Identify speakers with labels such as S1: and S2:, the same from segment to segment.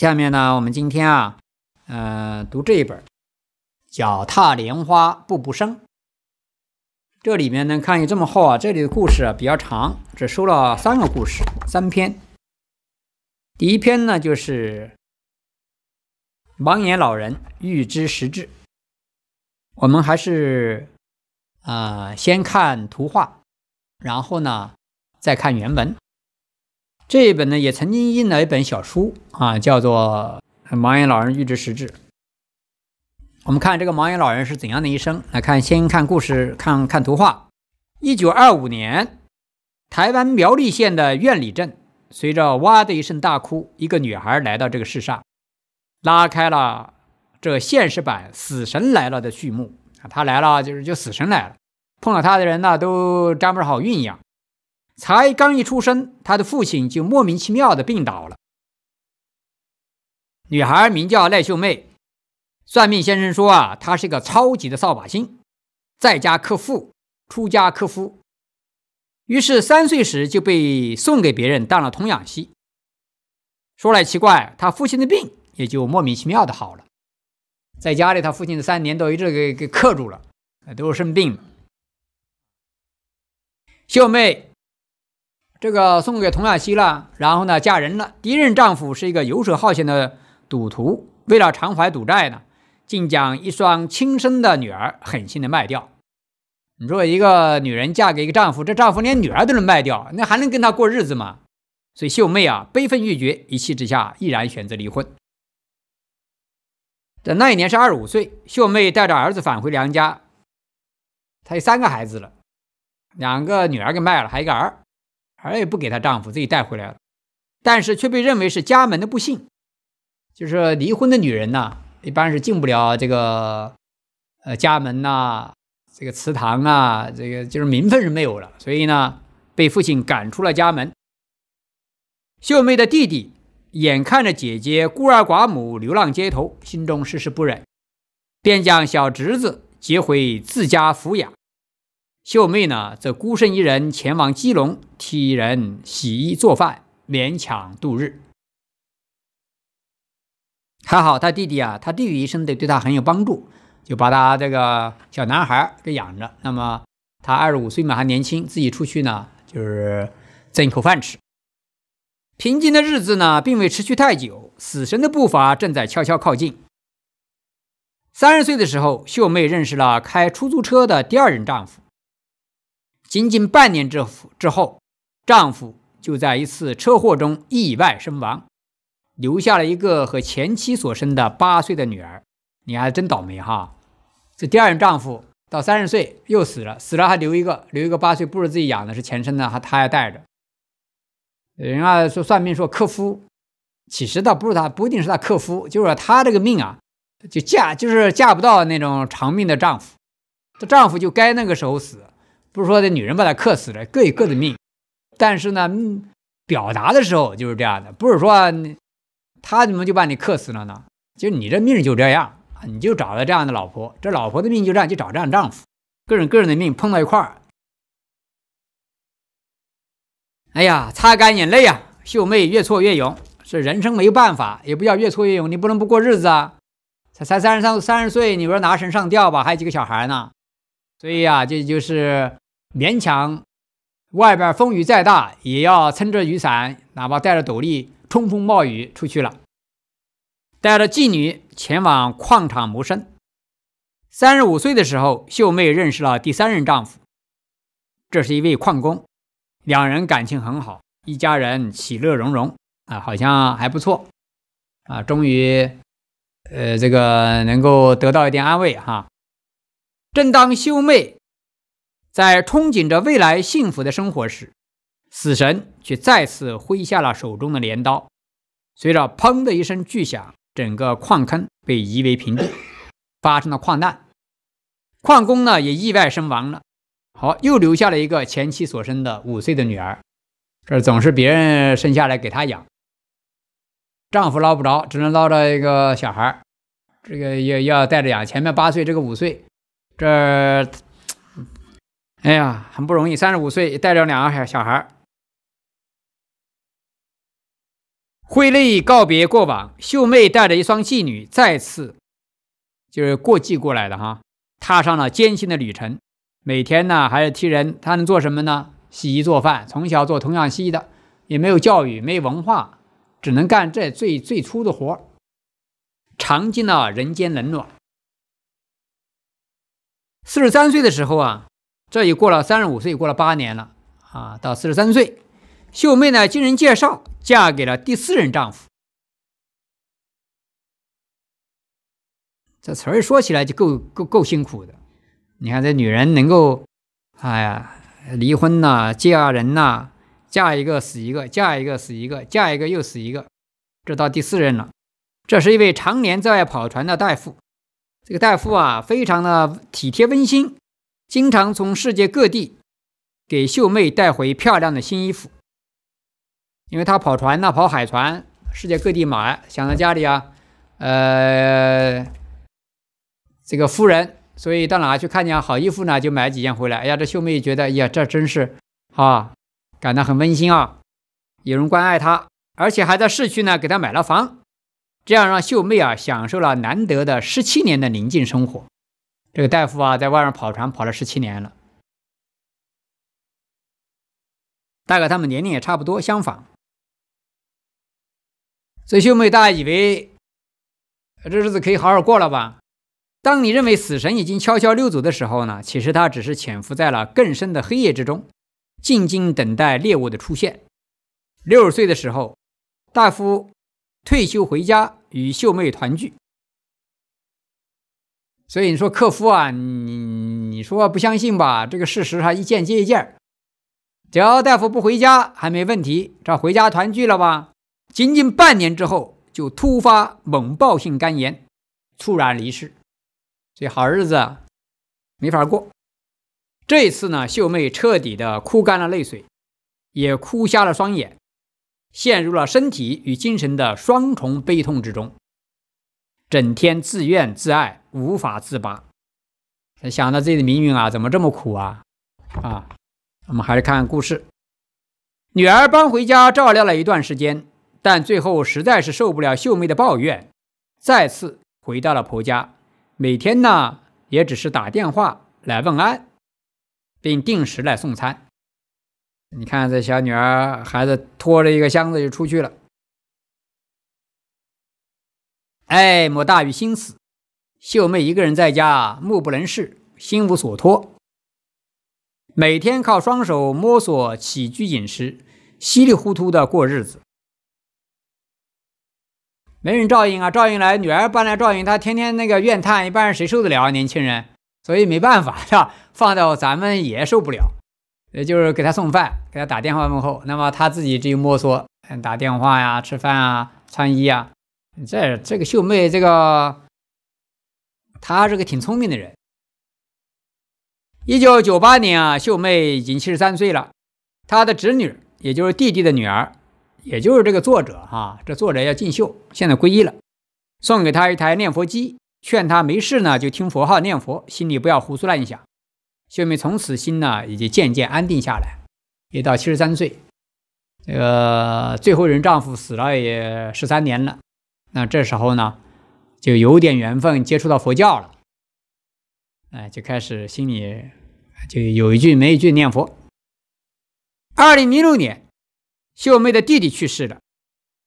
S1: 下面呢，我们今天啊，呃，读这一本《脚踏莲花步步生》。这里面呢，看有这么厚啊，这里的故事啊比较长，只收了三个故事，三篇。第一篇呢，就是盲眼老人欲知实质。我们还是啊，先看图画，然后呢，再看原文。这一本呢，也曾经印了一本小书啊，叫做《盲眼老人预知实质》。我们看这个盲眼老人是怎样的一生。来看，先看故事，看看图画。一九二五年，台湾苗栗县的苑里镇，随着哇的一声大哭，一个女孩来到这个世上，拉开了这现实版“死神来了”的序幕啊。她来了，就是就死神来了，碰到她的人呢，都沾不上好运一样。才刚一出生，他的父亲就莫名其妙的病倒了。女孩名叫赖秀妹，算命先生说啊，她是个超级的扫把星，在家克父，出家克夫。于是三岁时就被送给别人当了童养媳。说来奇怪，他父亲的病也就莫名其妙的好了。在家里，他父亲的三年都一直给给克住了，都是生病。秀妹。这个送给佟雅熙了，然后呢，嫁人了。第一任丈夫是一个游手好闲的赌徒，为了偿还赌债呢，竟将一双亲生的女儿狠心的卖掉。你说一个女人嫁给一个丈夫，这丈夫连女儿都能卖掉，那还能跟他过日子吗？所以秀妹啊，悲愤欲绝，一气之下毅然选择离婚。在那一年是二十五岁，秀妹带着儿子返回娘家。她有三个孩子了，两个女儿给卖了，还一个儿。儿也不给她丈夫自己带回来了，但是却被认为是家门的不幸，就是离婚的女人呢，一般是进不了这个呃家门呐，这个祠堂啊，这个就是名分是没有了，所以呢，被父亲赶出了家门。秀妹的弟弟眼看着姐姐孤儿寡母流浪街头，心中事事不忍，便将小侄子接回自家抚养。秀妹呢，则孤身一人前往基隆，替人洗衣做饭，勉强度日。还好她弟弟啊，他弟弟一生对对她很有帮助，就把她这个小男孩给养着。那么她二十五岁嘛，还年轻，自己出去呢，就是挣口饭吃。平静的日子呢，并未持续太久，死神的步伐正在悄悄靠近。三十岁的时候，秀妹认识了开出租车的第二任丈夫。仅仅半年之夫之后，丈夫就在一次车祸中意外身亡，留下了一个和前妻所生的八岁的女儿。你还真倒霉哈！这第二任丈夫到三十岁又死了，死了还留一个，留一个八岁，不是自己养的，是前生的，还他还带着。人家说算命说克夫，其实倒不是他，不一定是他克夫，就是说他这个命啊，就嫁就是嫁不到那种长命的丈夫，这丈夫就该那个时候死。不是说这女人把他克死了，各有各的命。但是呢，表达的时候就是这样的，不是说他怎么就把你克死了呢？就你这命就这样，你就找了这样的老婆，这老婆的命就这样，就找这样的丈夫。个人个人的命碰到一块儿，哎呀，擦干眼泪呀，秀妹越挫越勇是人生没有办法，也不叫越挫越勇，你不能不过日子啊。才才三十三三十岁，你不说拿绳上吊吧？还有几个小孩呢，所以啊，这就是。勉强，外边风雨再大，也要撑着雨伞，哪怕带着斗笠，冲锋冒雨出去了。带着妓女前往矿场谋生。三十五岁的时候，秀妹认识了第三任丈夫，这是一位矿工，两人感情很好，一家人其乐融融啊，好像还不错啊。终于，呃，这个能够得到一点安慰哈。正当秀妹。在憧憬着未来幸福的生活时，死神却再次挥下了手中的镰刀。随着“砰”的一声巨响，整个矿坑被夷为平地，发生了矿难，矿工呢也意外身亡了。好，又留下了一个前妻所生的五岁的女儿。这总是别人生下来给他养，丈夫捞不着，只能捞着一个小孩儿，这个要要带着养。前面八岁，这个五岁，这。哎呀，很不容易。三十五岁带着两个小小孩挥泪告别过往。秀妹带着一双继女，再次就是过继过来的哈，踏上了艰辛的旅程。每天呢，还是替人。她能做什么呢？洗衣做饭。从小做童养媳的，也没有教育，没文化，只能干这最最粗的活尝尽了人间冷暖。四十三岁的时候啊。这也过了三十五岁，过了八年了啊，到四十三岁，秀妹呢，经人介绍嫁给了第四任丈夫。这词儿说起来就够够够辛苦的。你看这女人能够，哎呀，离婚呐，嫁人呐，嫁一个死一个，嫁一个死一个，嫁一个又死一个，这到第四任了。这是一位常年在外跑船的大夫，这个大夫啊，非常的体贴温馨。经常从世界各地给秀妹带回漂亮的新衣服，因为他跑船呐，跑海船，世界各地买，想到家里啊，呃，这个夫人，所以到哪去看见好衣服呢，就买几件回来。哎呀，这秀妹觉得，呀，这真是啊，感到很温馨啊，有人关爱她，而且还在市区呢给她买了房，这样让秀妹啊享受了难得的十七年的宁静生活。这个大夫啊，在外面跑船跑了十七年了，大概他们年龄也差不多相仿，所以秀妹，大家以为这日子可以好好过了吧？当你认为死神已经悄悄溜走的时候呢，其实他只是潜伏在了更深的黑夜之中，静静等待猎物的出现。六十岁的时候，大夫退休回家，与秀妹团聚。所以你说克夫啊，你你说不相信吧？这个事实还一件接一件只要大夫不回家，还没问题。这回家团聚了吧？仅仅半年之后，就突发猛暴性肝炎，猝然离世。所以好日子没法过。这一次呢，秀妹彻底的哭干了泪水，也哭瞎了双眼，陷入了身体与精神的双重悲痛之中，整天自怨自艾。无法自拔，想到自己的命运啊，怎么这么苦啊？啊，我们还是看故事。女儿搬回家照料了一段时间，但最后实在是受不了秀妹的抱怨，再次回到了婆家。每天呢，也只是打电话来问安，并定时来送餐。你看这小女儿孩子拖着一个箱子就出去了。哎，莫大于心死。秀妹一个人在家，目不能视，心无所托，每天靠双手摸索起居饮食，稀里糊涂的过日子，没人照应啊！照应来，女儿搬来照应，她天天那个怨叹，一般人谁受得了？啊？年轻人，所以没办法，是吧？放到咱们也受不了，也就是给她送饭，给她打电话问候。那么她自己只有摸索，打电话呀，吃饭啊，穿衣啊。这这个秀妹，这个。他是个挺聪明的人。一九九八年啊，秀妹已经七十三岁了。她的侄女，也就是弟弟的女儿，也就是这个作者哈，这作者要进秀，现在皈依了，送给她一台念佛机，劝她没事呢就听佛号念佛，心里不要胡思乱想。秀妹从此心呢，已经渐渐安定下来。也到七十三岁，这个最后人丈夫死了也十三年了。那这时候呢？就有点缘分接触到佛教了，哎，就开始心里就有一句没一句念佛。二零零六年，秀妹的弟弟去世了。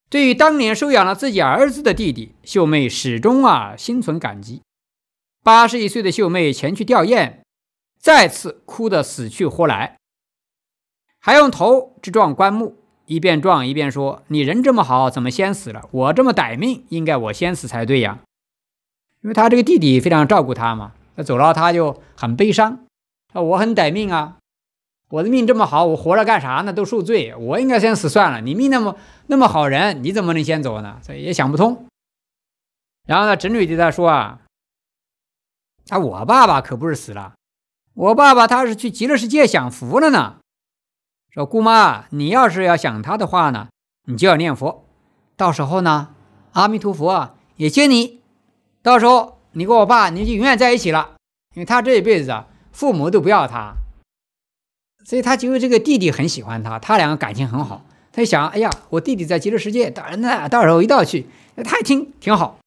S1: 对于当年收养了自己儿子的弟弟，秀妹始终啊心存感激。八十一岁的秀妹前去吊唁，再次哭得死去活来，还用头直撞棺木。一边撞一边说：“你人这么好，怎么先死了？我这么歹命，应该我先死才对呀！因为他这个弟弟非常照顾他嘛，那走了他就很悲伤。啊，我很歹命啊，我的命这么好，我活着干啥呢？都受罪，我应该先死算了。你命那么那么好人，你怎么能先走呢？所以也想不通。然后呢，侄女对他说啊：‘啊，我爸爸可不是死了，我爸爸他是去极乐世界享福了呢。’说姑妈，你要是要想他的话呢，你就要念佛，到时候呢，阿弥陀佛啊也接你，到时候你跟我爸你就永远在一起了。因为他这一辈子啊，父母都不要他，所以他就这个弟弟很喜欢他，他两个感情很好。他就想，哎呀，我弟弟在极乐世界，然那到时候一道去，他一听挺好。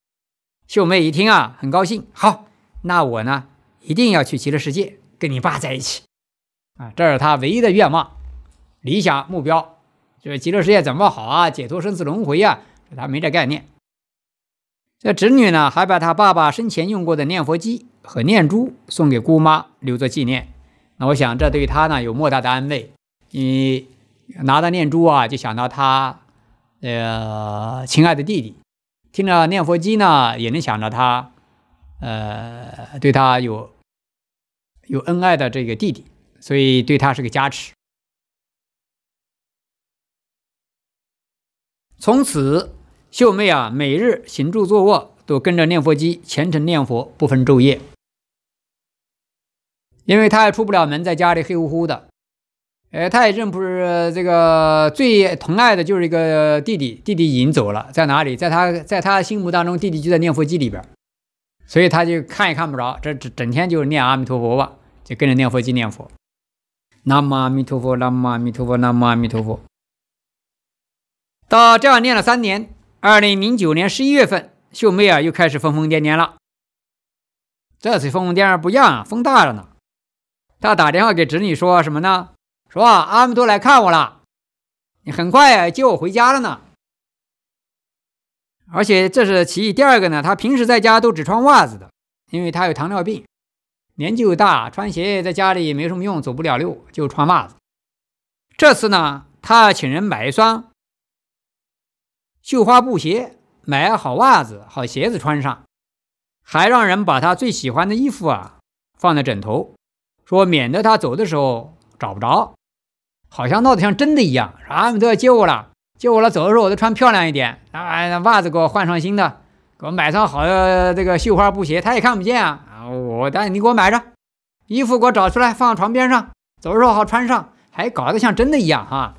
S1: 秀妹一听啊，很高兴，好，那我呢一定要去极乐世界跟你爸在一起啊，这是他唯一的愿望。理想目标就是极乐世界怎么好啊，解脱生死轮回啊，他没这概念。这侄女呢，还把她爸爸生前用过的念佛机和念珠送给姑妈，留作纪念。那我想，这对他呢有莫大的安慰。你拿到念珠啊，就想到他呃亲爱的弟弟；听着念佛机呢，也能想到他呃对他有有恩爱的这个弟弟，所以对他是个加持。从此，秀妹啊，每日行住坐卧都跟着念佛机虔诚念佛，不分昼夜。因为她也出不了门，在家里黑乎乎的，呃，她也认不是这个最疼爱的就是一个弟弟，弟弟已经走了，在哪里？在她，在她心目当中，弟弟就在念佛机里边，所以她就看也看不着，这整整天就是念阿弥陀佛，吧，就跟着念佛机念佛。南无阿弥陀佛，南无阿弥陀佛，南无阿弥陀佛。到这样练了三年，二零零九年十一月份，秀妹啊又开始疯疯癫癫了。这次疯疯癫癫不一样啊，疯大了呢。她打电话给侄女说什么呢？说阿木多来看我了，你很快接我回家了呢。而且这是其一，第二个呢，他平时在家都只穿袜子的，因为他有糖尿病，年纪又大，穿鞋在家里也没什么用，走不了路就穿袜子。这次呢，他请人买一双。绣花布鞋，买好袜子、好鞋子穿上，还让人把他最喜欢的衣服啊放在枕头，说免得他走的时候找不着，好像闹得像真的一样。啥你都要接我了，接我了，走的时候我都穿漂亮一点，啊，袜子给我换双新的，给我买双好的这个绣花布鞋。他也看不见啊，我但你给我买着，衣服给我找出来放床边上，走的时候好穿上，还搞得像真的一样哈。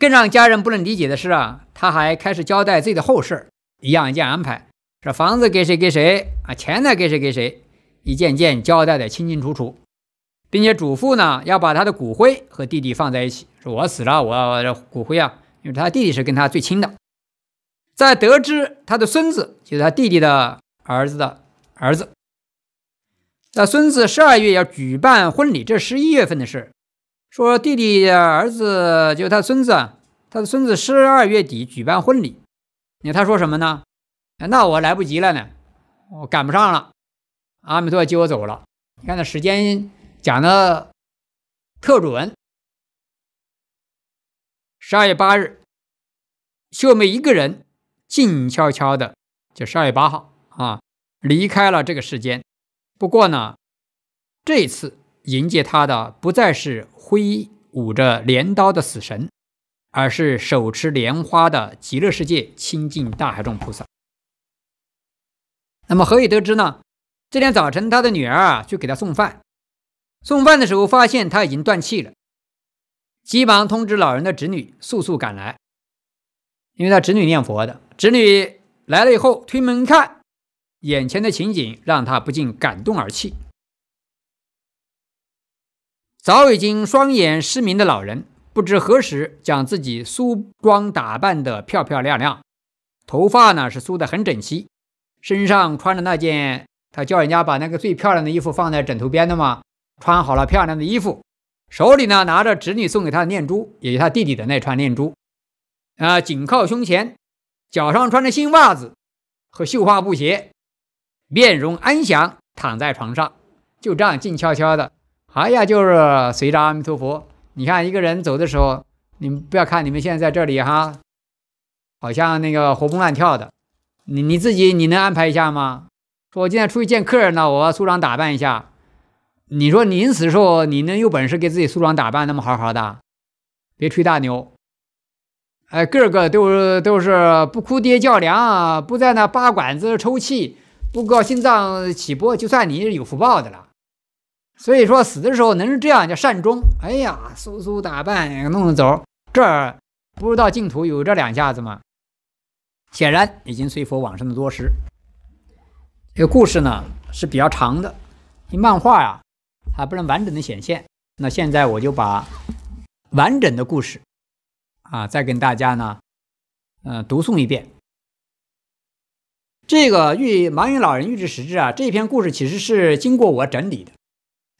S1: 更让家人不能理解的是啊，他还开始交代自己的后事一样一件安排，说房子给谁给谁啊，钱呢给谁给谁，一件件交代的清清楚楚，并且嘱咐呢要把他的骨灰和弟弟放在一起，说我死了，我骨灰啊，因为他弟弟是跟他最亲的。在得知他的孙子就是他弟弟的儿子的儿子，那孙子十二月要举办婚礼，这十一月份的事。说弟弟儿子，就他孙子，他的孙子十二月底举办婚礼。你他说什么呢？那我来不及了呢，我赶不上了。阿弥陀接我走了。你看那时间讲的特准。十二月八日，秀梅一个人静悄悄的，就十二月八号啊，离开了这个世间。不过呢，这次。迎接他的不再是挥舞着镰刀的死神，而是手持莲花的极乐世界清净大海众菩萨。那么，何以得知呢？这天早晨，他的女儿啊去给他送饭，送饭的时候发现他已经断气了，急忙通知老人的侄女速速赶来。因为他侄女念佛的，侄女来了以后推门一看，眼前的情景让他不禁感动而泣。早已经双眼失明的老人，不知何时将自己梳妆打扮得漂漂亮亮，头发呢是梳得很整齐，身上穿着那件他叫人家把那个最漂亮的衣服放在枕头边的嘛，穿好了漂亮的衣服，手里呢拿着侄女送给他的念珠，也就是他弟弟的那串念珠，啊，紧靠胸前，脚上穿着新袜子和绣花布鞋，面容安详，躺在床上，就这样静悄悄的。哎呀，就是随着阿弥陀佛。你看一个人走的时候，你们不要看，你们现在在这里哈，好像那个活蹦乱跳的。你你自己你能安排一下吗？说我今天出去见客人了，我要梳妆打扮一下。你说临死时候你能有本事给自己梳妆打扮那么好好的？别吹大牛。哎，个个都是都是不哭爹叫娘，不在那扒管子抽泣，不搞心脏起搏，就算你是有福报的了。所以说，死的时候能是这样叫善终？哎呀，苏苏打扮，弄弄走，这不知道净土有这两下子吗？显然已经随佛往生的多时。这个故事呢是比较长的，漫画呀还不能完整的显现。那现在我就把完整的故事啊再跟大家呢，嗯，读诵一遍。这个玉盲云老人玉制实质啊，这篇故事其实是经过我整理的。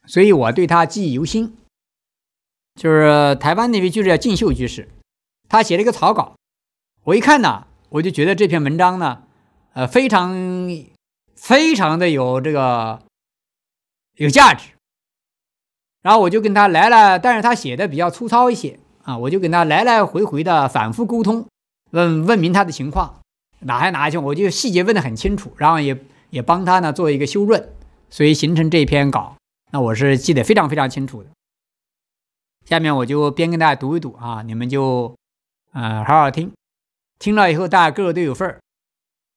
S1: 所以我对他记忆犹新，就是台湾那边就是叫进秀居士，他写了一个草稿，我一看呢，我就觉得这篇文章呢，呃，非常非常的有这个有价值，然后我就跟他来了，但是他写的比较粗糙一些啊，我就跟他来来回回的反复沟通，问问明他的情况，哪还哪去，我就细节问得很清楚，然后也也帮他呢做一个修润，所以形成这篇稿。那我是记得非常非常清楚的，下面我就边跟大家读一读啊，你们就，嗯，好好听，听了以后大家个个都有份儿。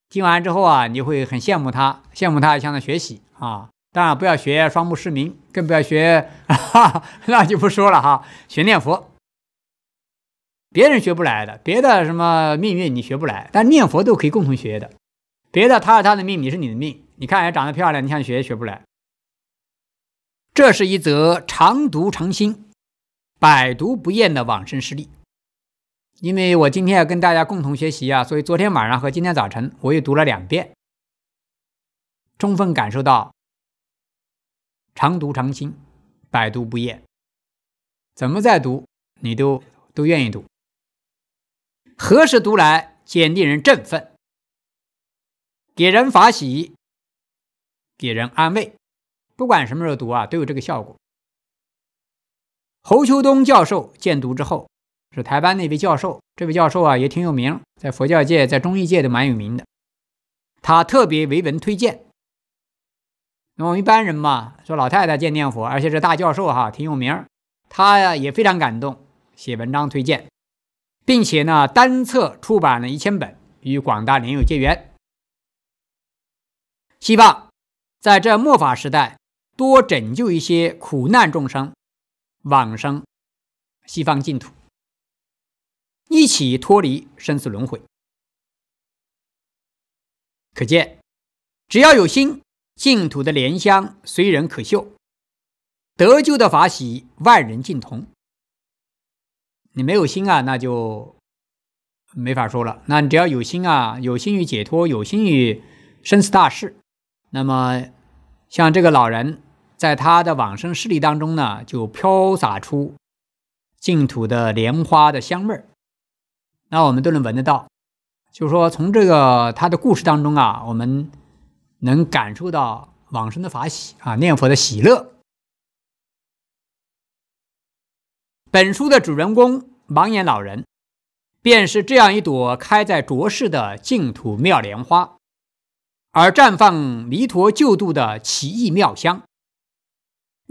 S1: 听完之后啊，你会很羡慕他，羡慕他向他学习啊。当然不要学双目失明，更不要学，哈哈，那就不说了哈。学念佛，别人学不来的，别的什么命运你学不来，但念佛都可以共同学的。别的他是他的命，你是你的命。你看人长得漂亮，你想学学不来。这是一则常读常新、百读不厌的往生实例。因为我今天要跟大家共同学习啊，所以昨天晚上和今天早晨我又读了两遍，充分感受到常读常新、百读不厌。怎么再读，你都都愿意读。何时读来，简令人振奋，给人法喜，给人安慰。不管什么时候读啊，都有这个效果。侯秋东教授荐读之后，是台湾那位教授，这位教授啊也挺有名，在佛教界、在中医界都蛮有名的。他特别为文推荐。那我们一般人嘛，说老太太见念佛，而且是大教授哈，挺有名。他呀也非常感动，写文章推荐，并且呢单册出版了一千本，与广大莲友结缘。希望在这末法时代。多拯救一些苦难众生往生西方净土，一起脱离生死轮回。可见，只要有心，净土的莲香随人可嗅，得救的法喜万人尽同。你没有心啊，那就没法说了。那你只要有心啊，有心于解脱，有心于生死大事，那么像这个老人。在他的往生事例当中呢，就飘洒出净土的莲花的香味儿，那我们都能闻得到。就是说，从这个他的故事当中啊，我们能感受到往生的法喜啊，念佛的喜乐。本书的主人公盲眼老人，便是这样一朵开在浊世的净土妙莲花，而绽放弥陀救度的奇异妙香。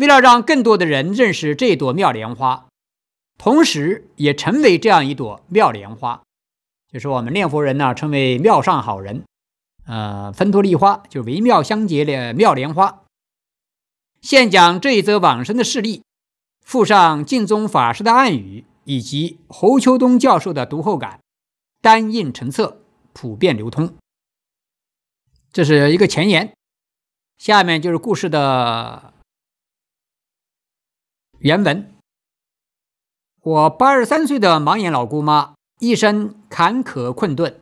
S1: 为了让更多的人认识这朵妙莲花，同时也成为这样一朵妙莲花，就是我们念佛人呢，称为妙上好人，呃，分陀利花，就是妙相结的妙莲花。现讲这一则往生的事例，附上净宗法师的暗语以及侯秋东教授的读后感，单印成册，普遍流通。这是一个前言，下面就是故事的。原文：我八十三岁的盲眼老姑妈，一生坎坷困顿，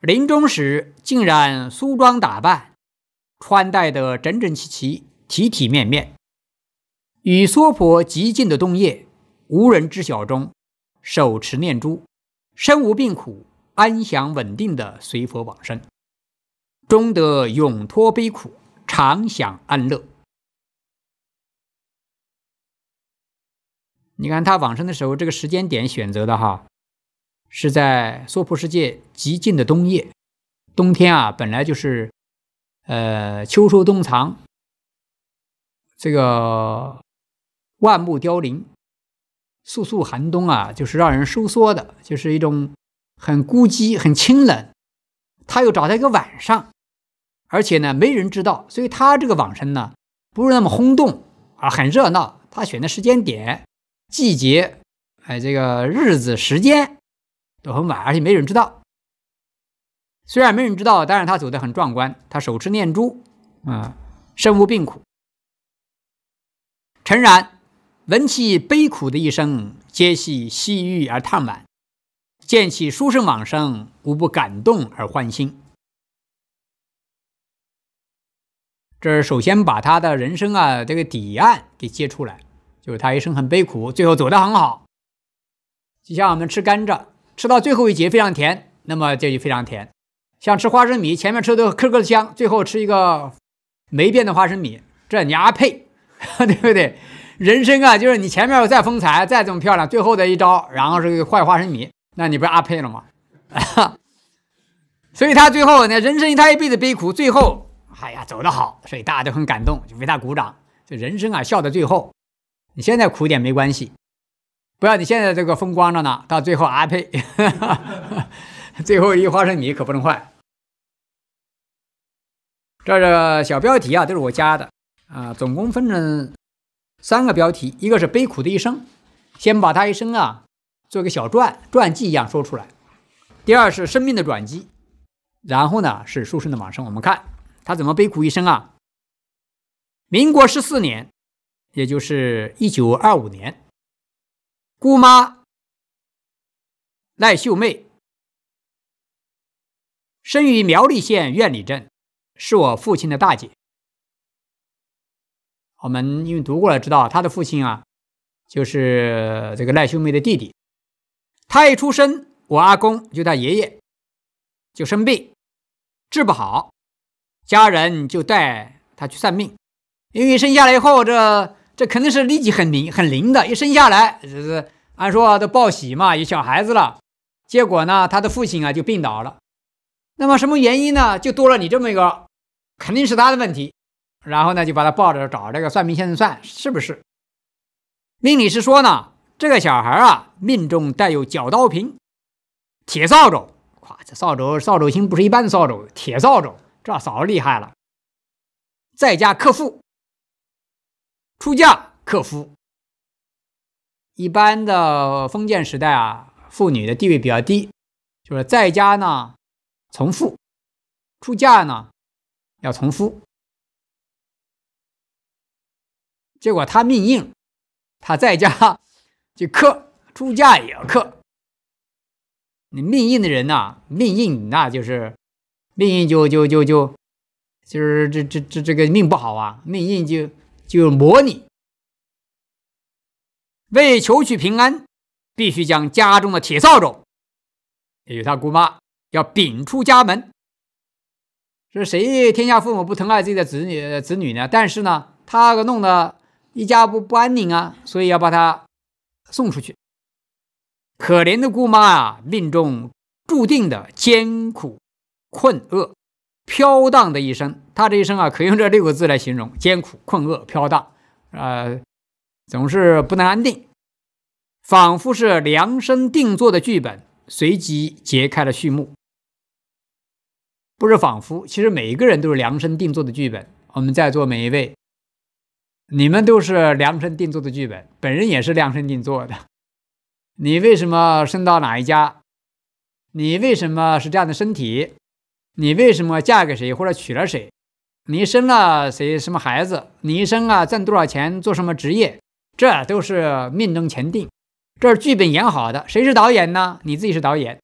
S1: 临终时竟然梳妆打扮，穿戴的整整齐齐、体体面面，与娑婆极近的冬夜，无人知晓中，手持念珠，身无病苦，安详稳定的随佛往生，终得永脱悲苦，常享安乐。你看他往生的时候，这个时间点选择的哈，是在娑婆世界极尽的冬夜，冬天啊本来就是，呃秋收冬藏，这个万木凋零，肃肃寒冬啊，就是让人收缩的，就是一种很孤寂、很清冷。他又找了一个晚上，而且呢没人知道，所以他这个往生呢不是那么轰动啊，很热闹。他选的时间点。季节，还有这个日子、时间都很晚，而且没人知道。虽然没人知道，但是他走得很壮观。他手持念珠，啊，身无病苦。诚然，闻其悲苦的一生，皆系西域而叹惋；见其书生往生，无不感动而欢欣。这首先把他的人生啊，这个底案给揭出来。就是他一生很悲苦，最后走的很好。就像我们吃甘蔗，吃到最后一节非常甜，那么这就非常甜。像吃花生米，前面吃的颗颗的香，最后吃一个没变的花生米，这你阿配，对不对？人生啊，就是你前面再风采再怎么漂亮，最后的一招，然后是坏花生米，那你不是阿配了吗？所以他最后呢，人生他一辈子悲苦，最后哎呀走的好，所以大家都很感动，就为他鼓掌。这人生啊，笑到最后。你现在苦点没关系，不要你现在这个风光着呢，到最后阿呸，最后一花生米可不能坏。这个小标题啊，都是我加的啊。总共分成三个标题，一个是悲苦的一生，先把他一生啊做个小传传记一样说出来。第二是生命的转机，然后呢是书生的马生。我们看他怎么悲苦一生啊？民国十四年。也就是一九二五年，姑妈赖秀妹生于苗栗县苑里镇，是我父亲的大姐。我们因为读过了，知道她的父亲啊，就是这个赖秀妹的弟弟。她一出生，我阿公就他爷爷就生病，治不好，家人就带他去算命，因为生下来以后这。这肯定是立即很灵很灵的，一生下来就是按说都报喜嘛，有小孩子了。结果呢，他的父亲啊就病倒了。那么什么原因呢？就多了你这么一个，肯定是他的问题。然后呢，就把他抱着找这个算命先生算，是不是？命理师说呢，这个小孩啊命中带有绞刀瓶、铁扫帚，哇，这扫帚扫帚星不是一般的扫帚，铁扫帚，这扫帚厉害了，在家克父。出嫁克夫，一般的封建时代啊，妇女的地位比较低，就是在家呢从父，出嫁呢要从夫。结果他命硬，他在家就克，出嫁也要克。你命硬的人呐，命硬那就是命硬就就就就就是这这这这个命不好啊，命硬就。就模拟，为求取平安，必须将家中的铁扫帚与他姑妈要摒出家门。是谁？天下父母不疼爱自己的子女子女呢？但是呢，他弄得一家不不安宁啊，所以要把他送出去。可怜的姑妈啊，命中注定的艰苦困厄。飘荡的一生，他这一生啊，可用这六个字来形容：艰苦、困厄、飘荡，啊，总是不能安定，仿佛是量身定做的剧本，随即揭开了序幕。不是仿佛，其实每一个人都是量身定做的剧本。我们在座每一位，你们都是量身定做的剧本，本人也是量身定做的。你为什么生到哪一家？你为什么是这样的身体？你为什么嫁给谁或者娶了谁？你生了谁什么孩子？你一生啊赚多少钱？做什么职业？这都是命中前定，这是剧本演好的。谁是导演呢？你自己是导演。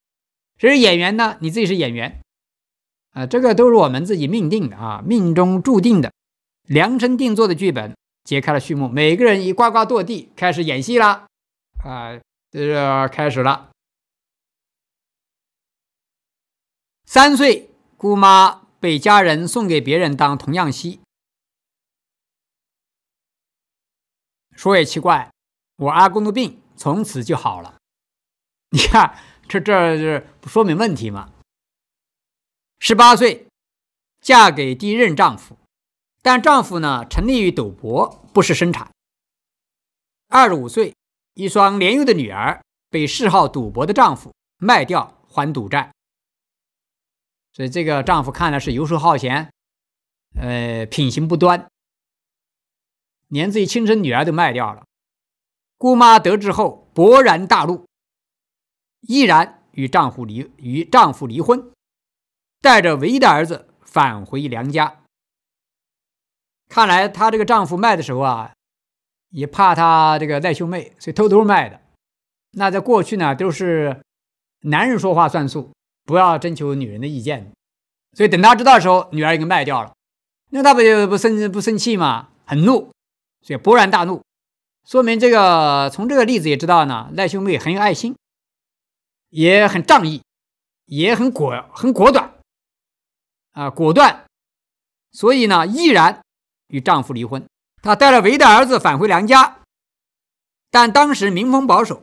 S1: 谁是演员呢？你自己是演员。啊，这个都是我们自己命定的啊，命中注定的，量身定做的剧本揭开了序幕。每个人一呱呱落地开始演戏了啊，这就开始了。三岁。姑妈被家人送给别人当童养媳。说也奇怪，我阿公的病从此就好了。你 看，这这是不说明问题吗？十八岁嫁给第一任丈夫，但丈夫呢沉溺于赌博，不是生产。二十五岁，一双年幼的女儿被嗜好赌博的丈夫卖掉还赌债。所以这个丈夫看来是游手好闲，呃，品行不端，连自己亲生女儿都卖掉了。姑妈得知后勃然大怒，毅然与丈夫离与丈夫离婚，带着唯一的儿子返回娘家。看来她这个丈夫卖的时候啊，也怕她这个赖兄妹，所以偷偷卖的。那在过去呢，都是男人说话算数。不要征求女人的意见，所以等他知道的时候，女儿已经卖掉了。那他不就不生不生气吗？很怒，所以勃然大怒。说明这个从这个例子也知道呢，赖兄妹很有爱心，也很仗义，也很果很果断，啊，果断。所以呢，毅然与丈夫离婚。她带着唯一的儿子返回娘家，但当时民风保守，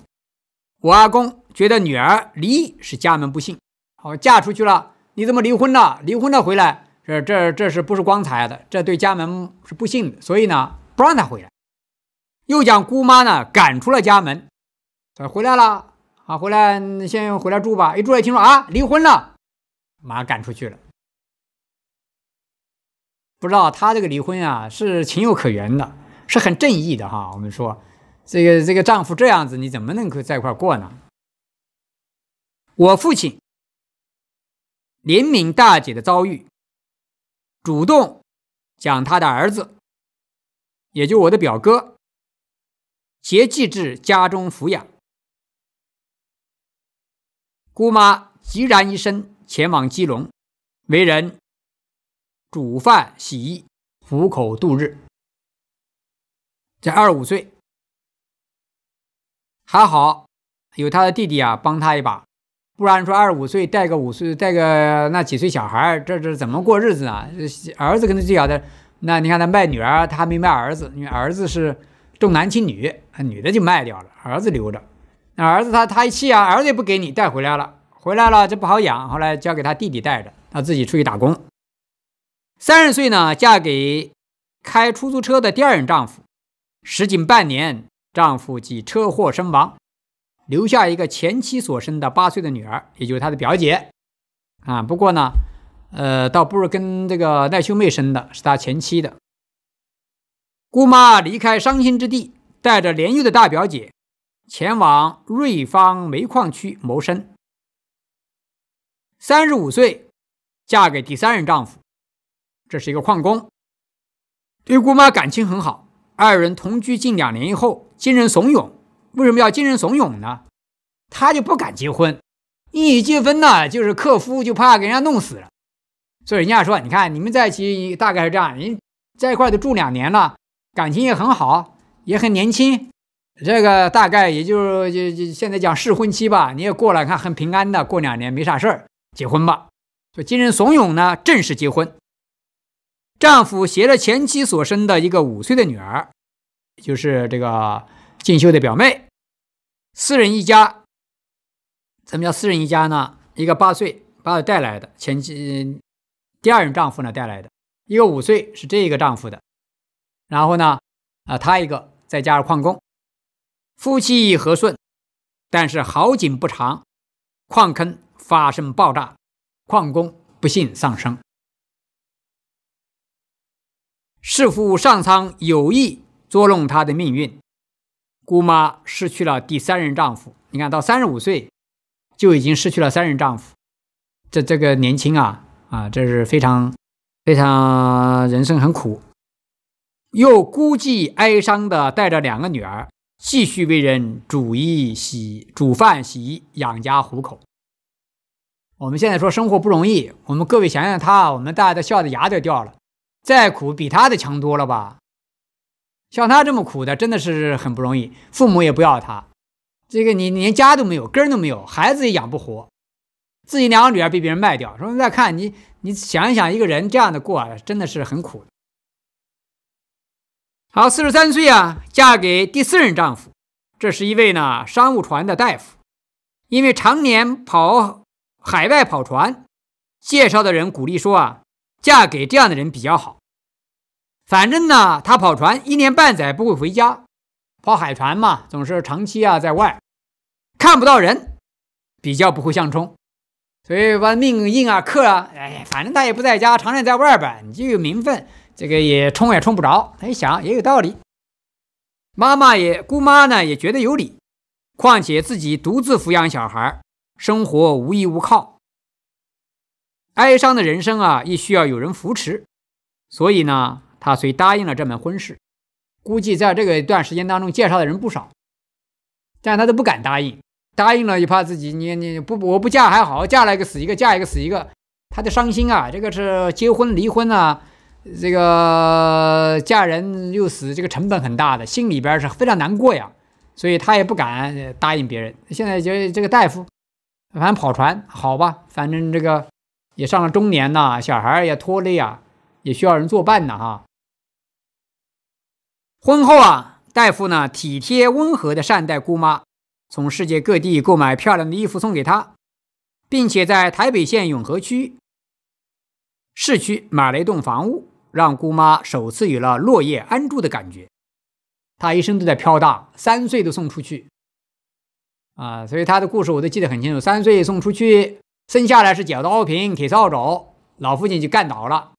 S1: 我阿公觉得女儿离异是家门不幸。好，嫁出去了，你怎么离婚了？离婚了回来，这这这是不是光彩的？这对家门是不幸的，所以呢，不让他回来。又将姑妈呢赶出了家门。她回来了，啊，回来先回来住吧。一住来听说啊离婚了，马上赶出去了。不知道她这个离婚啊是情有可原的，是很正义的哈。我们说这个这个丈夫这样子，你怎么能够在一块过呢？我父亲。怜悯大姐的遭遇，主动将她的儿子，也就是我的表哥，接济至家中抚养。姑妈孑然一身，前往基隆，为人煮饭洗衣，糊口度日。才二五岁，还好有他的弟弟啊，帮他一把。不然说二十五岁带个五岁带个那几岁小孩这这怎么过日子呢？儿子肯定最小的，那你看他卖女儿，他没卖儿子，因为儿子是重男轻女，女的就卖掉了，儿子留着。那儿子他他一气啊，儿子也不给你带回来了，回来了这不好养，后来交给他弟弟带着，他自己出去打工。三十岁呢，嫁给开出租车的第二任丈夫，时仅半年，丈夫即车祸身亡。留下一个前妻所生的八岁的女儿，也就是他的表姐，啊，不过呢，呃，倒不如跟这个奈秀妹生的是他前妻的姑妈离开伤心之地，带着年幼的大表姐前往瑞芳煤矿区谋生。三十五岁嫁给第三人丈夫，这是一个矿工，对姑妈感情很好，二人同居近两年以后，经人怂恿。为什么要精神怂恿呢？他就不敢结婚，一结婚呢，就是克夫，就怕给人家弄死了。所以人家说，你看你们在一起大概是这样，人在一块都住两年了，感情也很好，也很年轻，这个大概也就就就现在讲试婚期吧。你也过了，看很平安的，过两年没啥事儿，结婚吧。就精神怂恿呢，正式结婚，丈夫携着前妻所生的一个五岁的女儿，就是这个。进修的表妹，四人一家。什么叫四人一家呢？一个八岁把我带来的，前妻，第二任丈夫呢带来的，一个五岁是这个丈夫的。然后呢，啊，他一个再加上矿工，夫妻和顺。但是好景不长，矿坑发生爆炸，矿工不幸丧生。似乎上苍有意捉弄他的命运。姑妈失去了第三任丈夫，你看到三十五岁就已经失去了三任丈夫，这这个年轻啊啊，这是非常非常人生很苦，又孤寂哀伤的，带着两个女儿继续为人煮衣洗煮饭洗衣养家糊口。我们现在说生活不容易，我们各位想想他，我们大家都笑的牙都掉了，再苦比他的强多了吧。像她这么苦的，真的是很不容易。父母也不要她，这个你连家都没有，根都没有，孩子也养不活，自己两个女儿被别人卖掉。说再看你，你想一想，一个人这样的过，真的是很苦的。好，四十三岁啊，嫁给第四任丈夫，这是一位呢商务船的大夫，因为常年跑海外跑船，介绍的人鼓励说啊，嫁给这样的人比较好。反正呢，他跑船一年半载不会回家，跑海船嘛，总是长期啊在外，看不到人，比较不会相冲，所以把命硬啊克啊，哎，反正他也不在家，常年在外边，你就有名分，这个也冲也冲不着。他一想也有道理，妈妈也姑妈呢也觉得有理，况且自己独自抚养小孩，生活无依无靠，哀伤的人生啊，亦需要有人扶持，所以呢。他虽答应了这门婚事，估计在这个一段时间当中介绍的人不少，但他都不敢答应。答应了也怕自己你你不我不嫁还好，嫁了一个死一个，嫁一个死一个，他的伤心啊。这个是结婚离婚啊，这个嫁人又死，这个成本很大的，心里边是非常难过呀。所以他也不敢答应别人。现在就这个大夫，反正跑船好吧，反正这个也上了中年呐，小孩也拖累啊，也需要人作伴呐，哈。婚后啊，大夫呢体贴温和的善待姑妈，从世界各地购买漂亮的衣服送给她，并且在台北县永和区市区买了一栋房屋，让姑妈首次有了落叶安住的感觉。他一生都在飘荡，三岁都送出去啊，所以他的故事我都记得很清楚。三岁送出去，生下来是脚刀平铁扫帚，老父亲就干倒了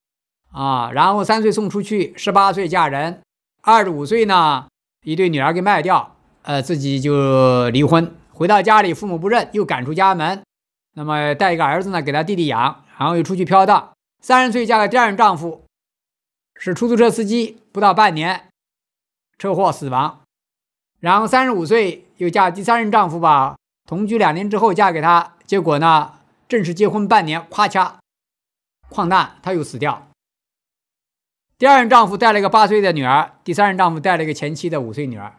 S1: 啊，然后三岁送出去，十八岁嫁人。二十五岁呢，一对女儿给卖掉，呃，自己就离婚，回到家里父母不认，又赶出家门。那么带一个儿子呢，给他弟弟养，然后又出去飘荡。三十岁嫁给第二任丈夫，是出租车司机，不到半年车祸死亡。然后三十五岁又嫁第三任丈夫吧，同居两年之后嫁给他，结果呢，正式结婚半年，咔嚓，矿难他又死掉。第二任丈夫带了一个八岁的女儿，第三任丈夫带了一个前妻的五岁女儿，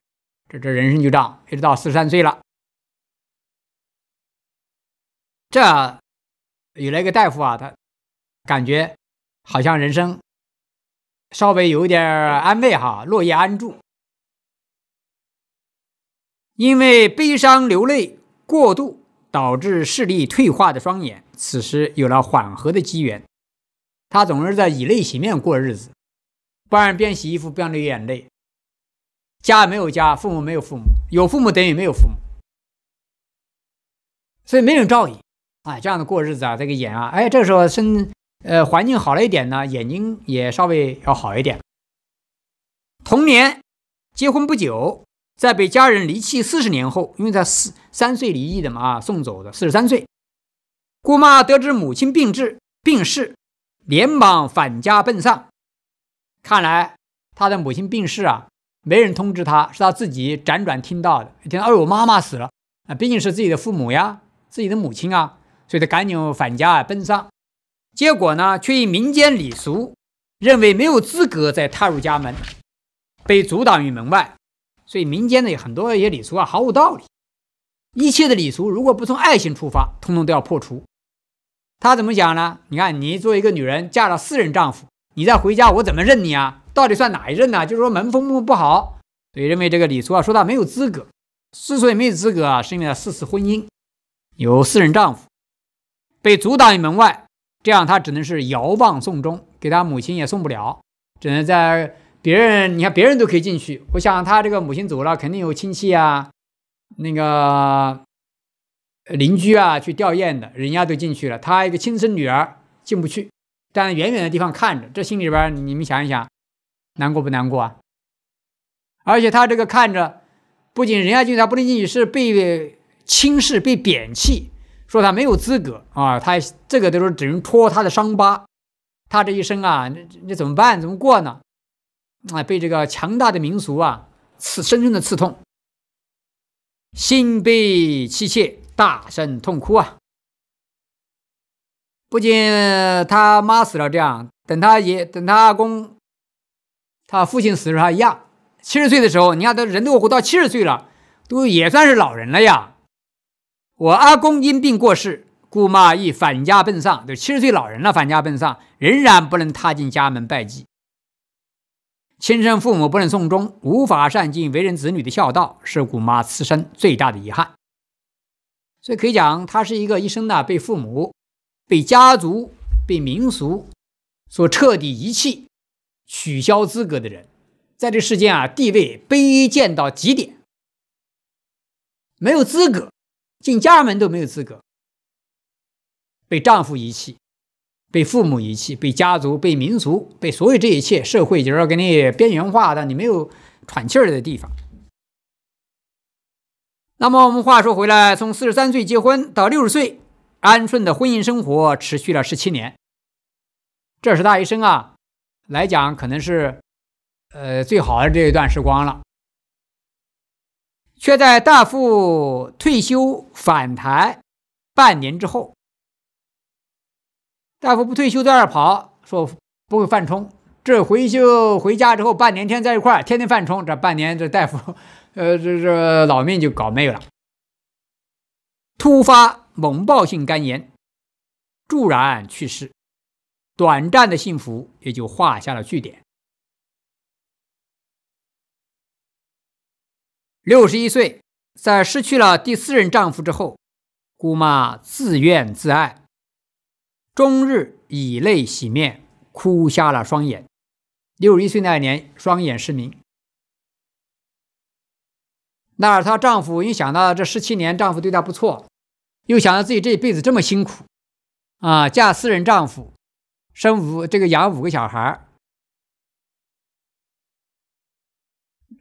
S1: 这这人生就这样，一直到四十三岁了。这有了一个大夫啊，他感觉好像人生稍微有点安慰哈，落叶安住。因为悲伤流泪过度导致视力退化的双眼，此时有了缓和的机缘。他总是在以泪洗面过日子。人边洗衣服边流眼泪，家没有家，父母没有父母，有父母等于没有父母，所以没人照应啊！这样的过日子啊，这个眼啊，哎，这时候生呃环境好了一点呢，眼睛也稍微要好一点。同年结婚不久，在被家人离弃四十年后，因为他四三岁离异的嘛，送走的四十三岁，姑妈得知母亲病逝，病逝，连忙返家奔丧。看来他的母亲病逝啊，没人通知他，是他自己辗转听到的。听到哦，我妈妈死了啊，毕竟是自己的父母呀，自己的母亲啊，所以他赶紧返家奔丧。结果呢，却以民间礼俗认为没有资格再踏入家门，被阻挡于门外。所以民间的很多一些礼俗啊，毫无道理。一切的礼俗如果不从爱心出发，通通都要破除。他怎么讲呢？你看，你作为一个女人，嫁了四任丈夫。你再回家，我怎么认你啊？到底算哪一任呢？就是说门风不不好，所以认为这个李叔啊说他没有资格。四所以没有资格，啊，是因为他四次婚姻有四任丈夫被阻挡于门外，这样他只能是遥望送终，给他母亲也送不了，只能在别人，你看别人都可以进去。我想他这个母亲走了，肯定有亲戚啊，那个邻居啊去吊唁的，人家都进去了，他一个亲生女儿进不去。站在远远的地方看着，这心里边，你们想一想，难过不难过啊？而且他这个看着，不仅人家就他不仅仅是被轻视、被贬弃，说他没有资格啊，他这个都是只能戳他的伤疤。他这一生啊，那那怎么办？怎么过呢？啊，被这个强大的民族啊刺，深深的刺痛，心悲戚切，大声痛哭啊！不仅他妈死了，这样等他也等他阿公，他父亲死了，他一样七十岁的时候，你看他人都活到七十岁了，都也算是老人了呀。我阿公因病过世，姑妈亦返家奔丧，都七十岁老人了，返家奔丧仍然不能踏进家门拜祭，亲生父母不能送终，无法善尽为人子女的孝道，是姑妈此生最大的遗憾。所以可以讲，他是一个一生呢被父母。被家族、被民俗所彻底遗弃、取消资格的人，在这世间啊，地位卑贱到极点，没有资格进家门都没有资格。被丈夫遗弃，被父母遗弃，被家族、被民俗、被所有这一切社会，就是给你边缘化的，你没有喘气儿的地方。那么我们话说回来，从四十三岁结婚到六十岁。安顺的婚姻生活持续了十七年，这是他一生啊来讲，可能是呃最好的这一段时光了。却在大夫退休返台半年之后，大夫不退休在这跑，说不会犯冲。这回就回家之后半年天在一块儿，天天犯冲，这半年这大夫，呃这这老命就搞没有了。突发猛暴性肝炎，骤然去世，短暂的幸福也就画下了句点。六十一岁，在失去了第四任丈夫之后，姑妈自怨自艾，终日以泪洗面，哭瞎了双眼。六十一岁那年，双眼失明。那尔她丈夫，一想到这十七年，丈夫对她不错。又想到自己这一辈子这么辛苦，啊，嫁四人丈夫，生五这个养五个小孩儿，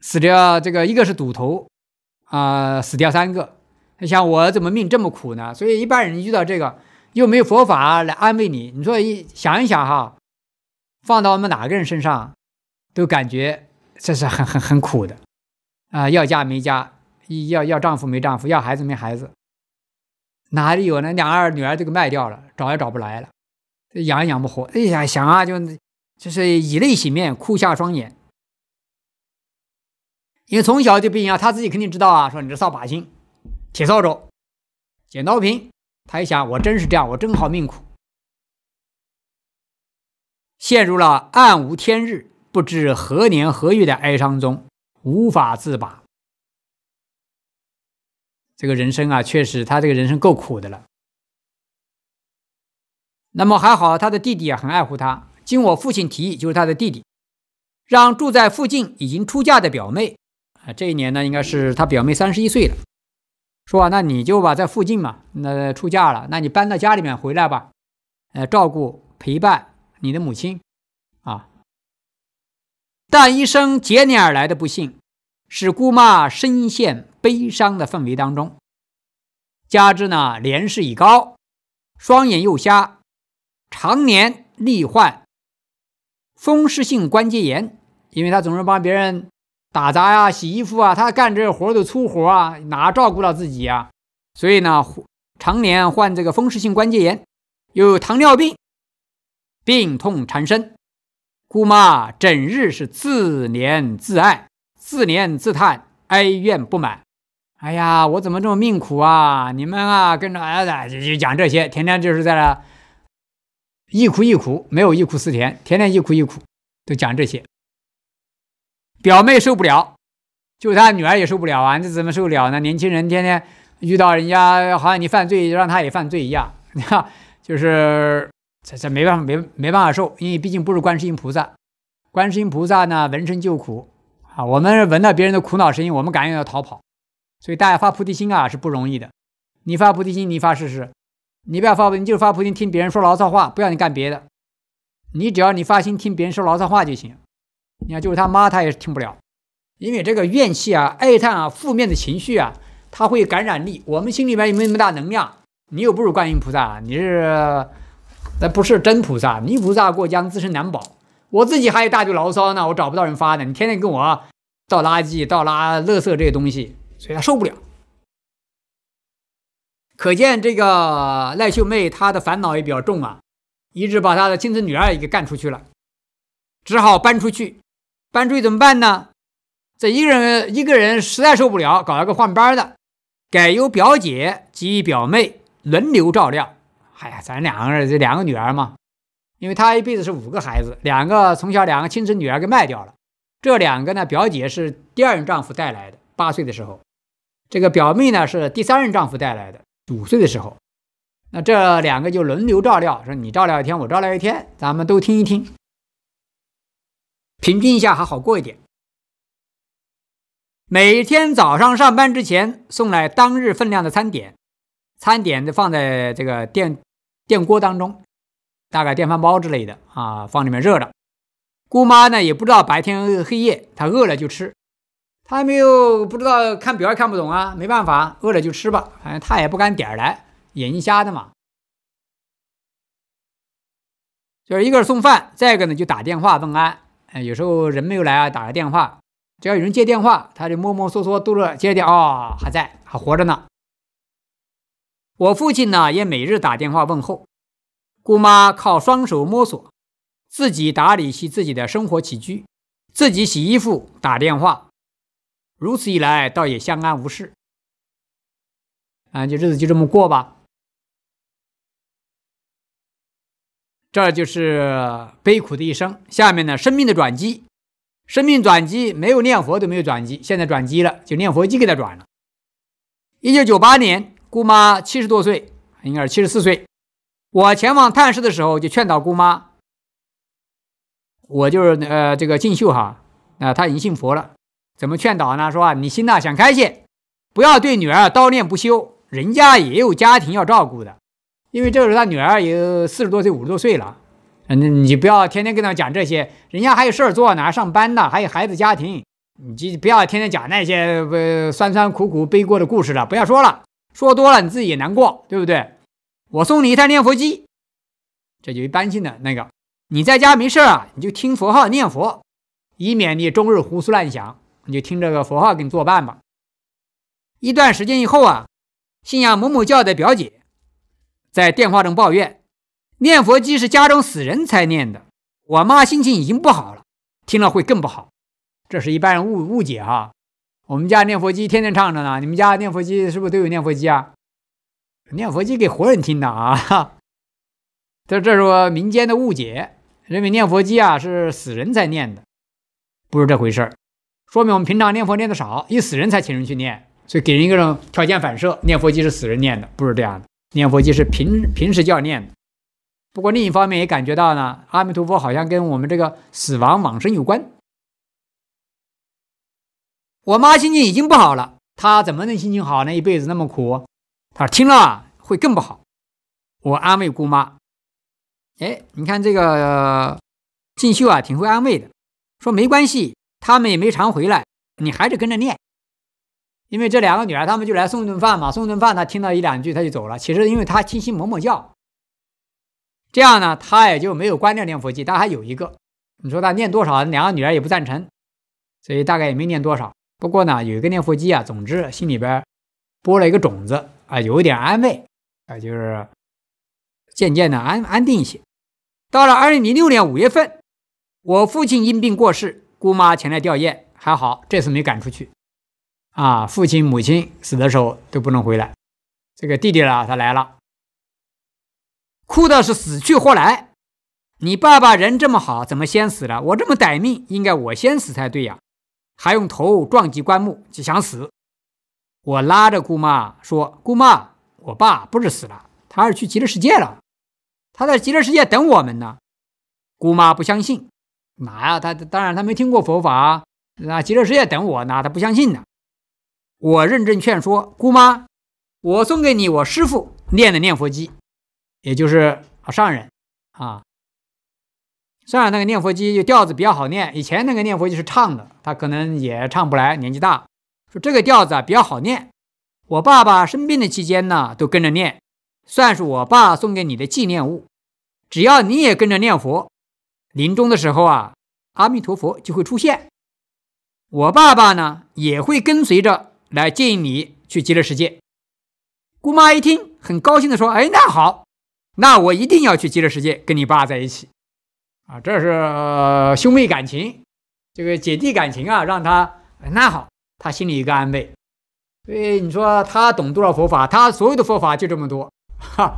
S1: 死掉这个一个是赌徒，啊，死掉三个。你想我怎么命这么苦呢？所以一般人遇到这个，又没有佛法来安慰你。你说一想一想哈，放到我们哪个人身上，都感觉这是很很很苦的，啊，要嫁没嫁，要要丈夫没丈夫，要孩子没孩子。哪里有那两二女儿就给卖掉了，找也找不来了，养也养不活。哎呀，想啊，就就是以泪洗面，哭瞎双眼。因为从小就不一样，他自己肯定知道啊。说你这扫把星，铁扫帚，剪刀平。他一想，我真是这样，我真好命苦，陷入了暗无天日、不知何年何月的哀伤中，无法自拔。这个人生啊，确实，他这个人生够苦的了。那么还好，他的弟弟啊很爱护他。经我父亲提议，就是他的弟弟，让住在附近已经出嫁的表妹啊，这一年呢应该是他表妹三十一岁了。说啊，那你就吧，在附近嘛，那出嫁了，那你搬到家里面回来吧，呃，照顾陪伴你的母亲啊。但一生接连而来的不幸，使姑妈深陷。悲伤的氛围当中，加之呢年事已高，双眼又瞎，常年罹患风湿性关节炎，因为他总是帮别人打杂呀、洗衣服啊，他干这活都粗活啊，哪照顾到自己啊？所以呢，常年患这个风湿性关节炎，又有糖尿病，病痛缠身，姑妈整日是自怜自艾、自怜自叹、哀怨不满。哎呀，我怎么这么命苦啊！你们啊，跟着儿子就就讲这些，天天就是在那一苦一苦，没有一苦思甜，天天一苦一苦都讲这些。表妹受不了，就她他女儿也受不了啊！这怎么受得了呢？年轻人天天遇到人家，好像你犯罪，让他也犯罪一样。你看，就是这这没办法，没没办法受，因为毕竟不是观世音菩萨。观世音菩萨呢，闻声救苦啊，我们闻到别人的苦恼声音，我们赶紧要逃跑。所以大家发菩提心啊是不容易的。你发菩提心，你发试试，你不要发，你就发菩提，听别人说牢骚话，不要你干别的。你只要你发心听别人说牢骚话就行。你看，就是他妈他也是听不了，因为这个怨气啊、哀叹啊、负面的情绪啊，它会感染力。我们心里面也没那么大能量，你又不是观音菩萨，你是那不是真菩萨？泥菩萨过江自身难保。我自己还有大堆牢骚呢，我找不到人发的。你天天跟我倒垃圾、倒垃垃圾这些东西。所以她受不了，可见这个赖秀妹她的烦恼也比较重啊，一直把她的亲生女儿也给干出去了，只好搬出去，搬出去怎么办呢？这一个人一个人实在受不了，搞了个换班的，改由表姐及表妹轮流照料。哎呀，咱两个人这两个女儿嘛，因为她一辈子是五个孩子，两个从小两个亲生女儿给卖掉了，这两个呢，表姐是第二任丈夫带来的，八岁的时候。这个表妹呢是第三任丈夫带来的，五岁的时候，那这两个就轮流照料，说你照料一天，我照料一天，咱们都听一听，平均一下还好过一点。每天早上上班之前送来当日分量的餐点，餐点就放在这个电电锅当中，大概电饭煲之类的啊，放里面热着。姑妈呢也不知道白天黑夜，她饿了就吃。还没有不知道看表也看不懂啊，没办法，饿了就吃吧，反正他也不敢点儿来，眼睛瞎的嘛。就是一个是送饭，再一个呢就打电话问安。哎，有时候人没有来啊，打个电话，只要有人接电话，他就摸摸索索嘟嗦接的，哦，还在，还活着呢。我父亲呢也每日打电话问候，姑妈靠双手摸索，自己打理起自己的生活起居，自己洗衣服，打电话。如此一来，倒也相安无事，啊，就日子就这么过吧。这就是悲苦的一生。下面呢，生命的转机，生命转机没有念佛都没有转机，现在转机了，就念佛机给他转了。一九九八年，姑妈七十多岁，应该是七十四岁，我前往探视的时候，就劝导姑妈，我就是呃这个进修哈，啊，她已经信佛了。怎么劝导呢？说啊，你心呐想开些，不要对女儿叨念不休，人家也有家庭要照顾的。因为这时候他女儿也四十多岁、五十多岁了，嗯，你不要天天跟他讲这些，人家还有事儿做呢，上班呢，还有孩子家庭，你就不要天天讲那些呃酸酸苦苦背锅的故事了，不要说了，说多了你自己也难过，对不对？我送你一台念佛机，这就一般性的那个，你在家没事儿啊，你就听佛号念佛，以免你终日胡思乱想。你就听这个佛号给你作伴吧。一段时间以后啊，信仰某某教的表姐在电话中抱怨：“念佛机是家中死人才念的，我妈心情已经不好了，听了会更不好。”这是一般人误误解哈。我们家念佛机天天唱着呢，你们家念佛机是不是都有念佛机啊？念佛机给活人听的啊？这这是民间的误解，认为念佛机啊是死人才念的，不是这回事儿。说明我们平常念佛念的少，一死人才请人去念，所以给人一个条件反射，念佛机是死人念的，不是这样的，念佛机是平平时就要念的。不过另一方面也感觉到呢，阿弥陀佛好像跟我们这个死亡往生有关。我妈心情已经不好了，她怎么能心情好呢？一辈子那么苦，她听了会更不好。我安慰姑妈，哎，你看这个进修啊，挺会安慰的，说没关系。他们也没常回来，你还是跟着念，因为这两个女儿，他们就来送一顿饭嘛，送一顿饭，他听到一两句他就走了。其实，因为他亲亲某某教，这样呢，他也就没有关掉念佛机，他还有一个。你说他念多少，两个女儿也不赞成，所以大概也没念多少。不过呢，有一个念佛机啊，总之心里边播了一个种子啊，有一点安慰啊，就是渐渐的安安定一些。到了二零零六年五月份，我父亲因病过世。姑妈前来吊唁，还好这次没赶出去。啊，父亲母亲死的时候都不能回来，这个弟弟呢，他来了，哭的是死去活来。你爸爸人这么好，怎么先死了？我这么歹命，应该我先死才对呀！还用头撞击棺木，就想死。我拉着姑妈说：“姑妈，我爸不是死了，他是去极乐世界了。他在极乐世界等我们呢。”姑妈不相信。哪呀？他当然他没听过佛法，那极乐世界等我呢，他不相信的。我认真劝说姑妈，我送给你我师傅念的念佛机，也就是上人啊。虽然那个念佛机调子比较好念，以前那个念佛机是唱的，他可能也唱不来，年纪大。说这个调子啊比较好念，我爸爸生病的期间呢，都跟着念，算是我爸送给你的纪念物。只要你也跟着念佛。临终的时候啊，阿弥陀佛就会出现，我爸爸呢也会跟随着来接你去极乐世界。姑妈一听，很高兴的说：“哎，那好，那我一定要去极乐世界跟你爸在一起啊。”这是兄妹感情，这个姐弟感情啊，让他那好，他心里一个安慰。所以你说他懂多少佛法？他所有的佛法就这么多。哈，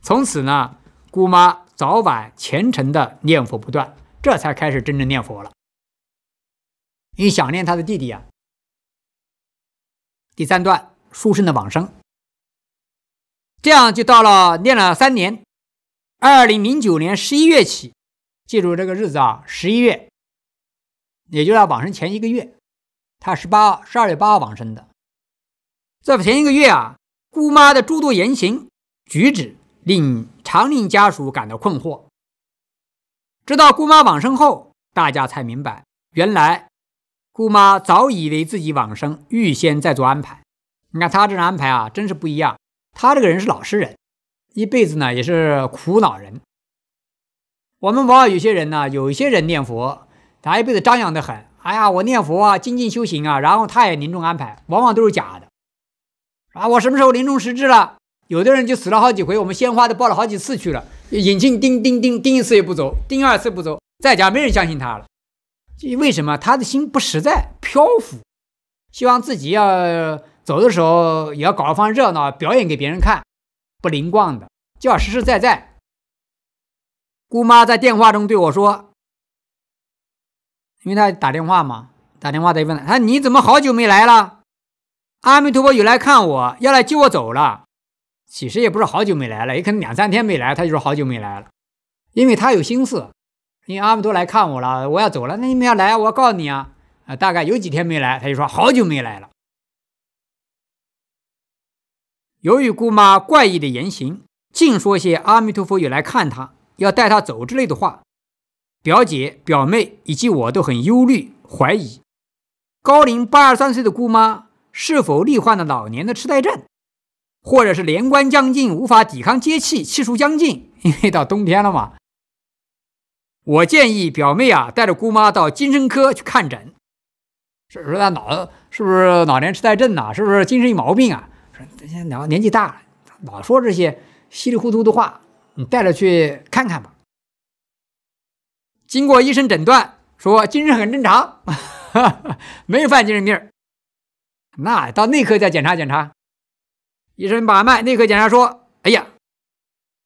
S1: 从此呢，姑妈。早晚虔诚的念佛不断，这才开始真正念佛了。因想念他的弟弟啊。第三段书生的往生，这样就到了念了三年。二零零九年十一月起，记住这个日子啊，十一月，也就是往生前一个月，他十八十二月八号往生的。在前一个月啊，姑妈的诸多言行举止。令常令家属感到困惑。直到姑妈往生后，大家才明白，原来姑妈早已为自己往生预先在做安排。你看他这种安排啊，真是不一样。他这个人是老实人，一辈子呢也是苦恼人。我们往往有些人呢，有一些人念佛，他一辈子张扬的很。哎呀，我念佛啊，精进修行啊，然后他也临终安排，往往都是假的，啊，我什么时候临终实质了？有的人就死了好几回，我们鲜花都抱了好几次去了，眼睛盯盯盯盯一次也不走，盯二次不走，在家没人相信他了。为什么？他的心不实在，漂浮，希望自己要走的时候也要搞一番热闹，表演给别人看，不灵光的，就要实实在在。姑妈在电话中对我说：“，因为他打电话嘛，打电话在问，她你怎么好久没来了？阿弥陀佛，有来看我，要来接我走了。”其实也不是好久没来了，也可能两三天没来，他就说好久没来了，因为他有心思，因为阿弥陀来看我了，我要走了，那你们要来，我告你啊啊，大概有几天没来，他就说好久没来了。由于姑妈怪异的言行，净说些阿弥陀佛也来看他，要带他走之类的话，表姐、表妹以及我都很忧虑怀疑，高龄八十三岁的姑妈是否罹患了老年的痴呆症？或者是连关将近，无法抵抗接气；气数将尽，因为到冬天了嘛。我建议表妹啊，带着姑妈到精神科去看诊，是说她脑是不是老年痴呆症呐？是不是精神有毛病啊？说现在老年纪大了，老说这些稀里糊涂的话，你带着去看看吧。经过医生诊断，说精神很正常，没有犯精神病。那到内科再检查检查。医生把脉，内科检查说：“哎呀，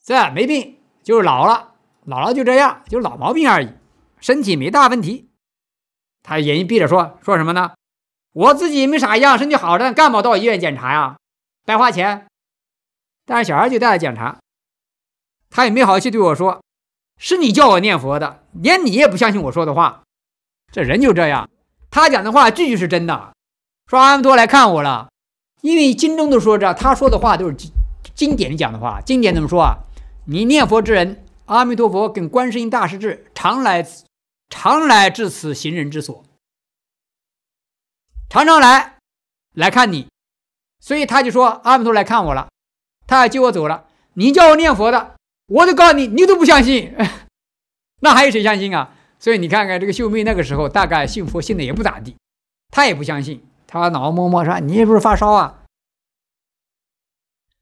S1: 这没病，就是老了，老了就这样，就是老毛病而已，身体没大问题。”他眼睛闭着说：“说什么呢？我自己没啥样，身体好着呢，干嘛到医院检查呀？白花钱。”但是小孩就带来检查，他也没好气对我说：“是你叫我念佛的，连你也不相信我说的话。”这人就这样，他讲的话句句是真的。说阿凡多来看我了。因为经中都说着，他说的话都是经经典里讲的话。经典怎么说啊？你念佛之人，阿弥陀佛跟观世音大士至常来常来至此行人之所，常常来来看你。所以他就说阿弥陀来看我了，他要接我走了。你叫我念佛的，我都告诉你，你都不相信，那还有谁相信啊？所以你看看这个秀妹那个时候，大概信佛信的也不咋地，他也不相信。他脑摸摸说：“你是不是发烧啊。”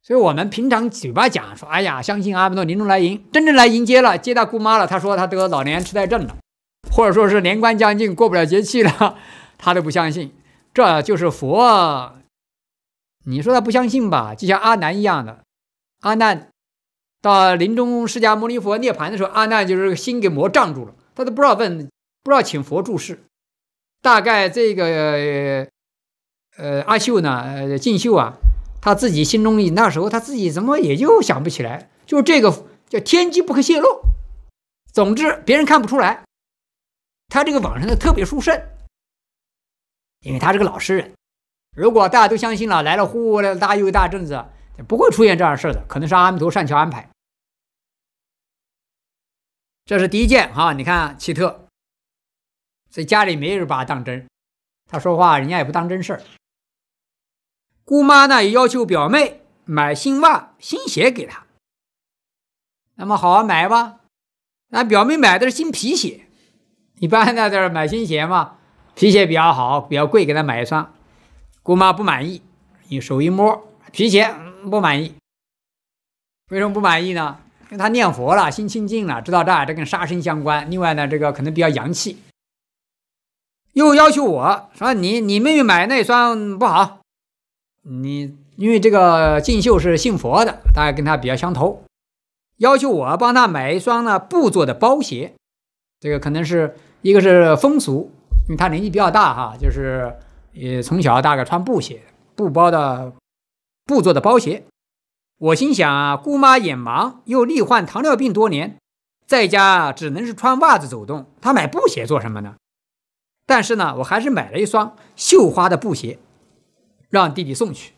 S1: 所以，我们平常嘴巴讲说：“哎呀，相信阿弥陀临终来迎，真正来迎接了，接到姑妈了。”他说：“他得老年痴呆症了，或者说是年关将近，过不了节气了，他都不相信。”这就是佛，你说他不相信吧？就像阿难一样的，阿难到临终释迦牟尼佛涅槃的时候，阿难就是心给魔障住了，他都不知道问，不知道请佛注释，大概这个。呃，阿秀呢？呃，进秀啊，他自己心中那时候他自己怎么也就想不起来？就是这个叫天机不可泄露。总之，别人看不出来。他这个网上的特别殊胜，因为他是个老实人。如果大家都相信了，来了呼呼的大又大阵子，不会出现这样事的。可能是阿弥陀善巧安排。这是第一件哈，你看奇特，所以家里没人把他当真。他说话人家也不当真事儿。姑妈呢也要求表妹买新袜、新鞋给她。那么好买吧，那表妹买的是新皮鞋，一般在这买新鞋嘛，皮鞋比较好，比较贵，给她买一双。姑妈不满意，你手一摸皮鞋不满意，为什么不满意呢？因为她念佛了，心清净了，知道这这跟杀生相关。另外呢，这个可能比较洋气。又要求我说你你妹妹买那双不好。你因为这个进秀是信佛的，大概跟他比较相投，要求我帮他买一双呢布做的包鞋。这个可能是一个是风俗，因为他年纪比较大哈，就是也从小大概穿布鞋、布包的、布做的包鞋。我心想啊，姑妈眼盲又罹患糖尿病多年，在家只能是穿袜子走动，他买布鞋做什么呢？但是呢，我还是买了一双绣花的布鞋。让弟弟送去，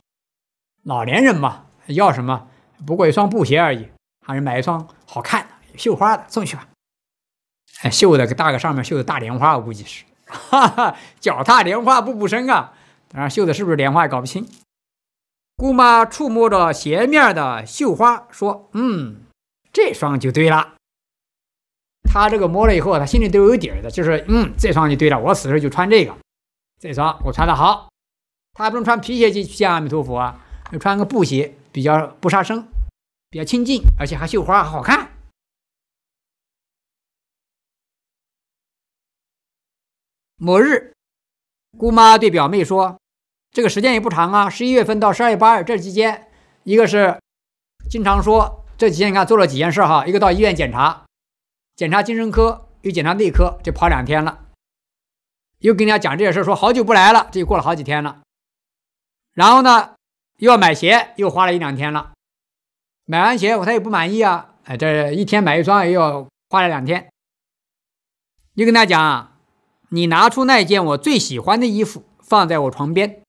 S1: 老年人嘛，要什么？不过一双布鞋而已，还是买一双好看的，绣花的送去吧。绣的大个上面绣的大莲花，我估计是，哈哈，脚踏莲花步步生啊。然绣的是不是莲花，搞不清。姑妈触摸着鞋面的绣花，说：“嗯，这双就对了。”他这个摸了以后，他心里都有底儿的，就是嗯，这双就对了。我死时候就穿这个，这双我穿的好。他不能穿皮鞋去见阿弥陀佛啊，要穿个布鞋，比较不杀生，比较清净，而且还绣花，好看。某日，姑妈对表妹说：“这个时间也不长啊，十一月份到十二月八日这期间，一个是经常说这期间你看做了几件事哈，一个到医院检查，检查精神科又检查内科，就跑两天了，又跟人家讲这些事说好久不来了，这就过了好几天了。”然后呢，又要买鞋，又花了一两天了。买完鞋，我他也不满意啊，哎，这一天买一双，又要花了两天。你跟他讲啊，你拿出那件我最喜欢的衣服，放在我床边，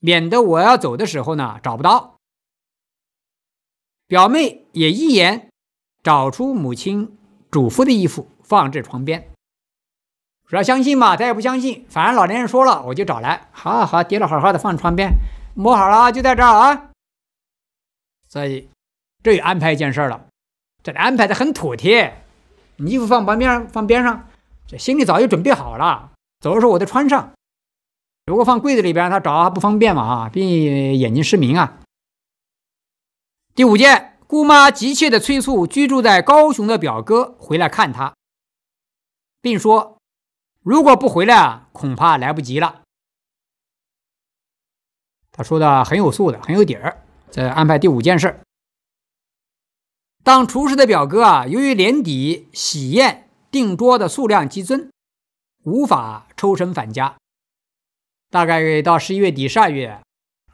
S1: 免得我要走的时候呢找不到。表妹也一言，找出母亲嘱咐的衣服，放置床边。主要相信嘛，他也不相信，反正老年人说了，我就找来，好好叠了，好好的放窗边，摸好了就在这儿啊。所以，这又安排一件事儿了，这安排的很妥帖。你衣服放旁边，放边上，这心里早就准备好了。走的时候我再穿上，如果放柜子里边，他找不方便嘛啊，毕竟眼睛失明啊。第五件，姑妈急切的催促居住在高雄的表哥回来看他，并说。如果不回来啊，恐怕来不及了。他说的很有素的，很有底儿。再安排第五件事当厨师的表哥啊，由于年底喜宴订桌的数量激增，无法抽身返家，大概到十一月底、十二月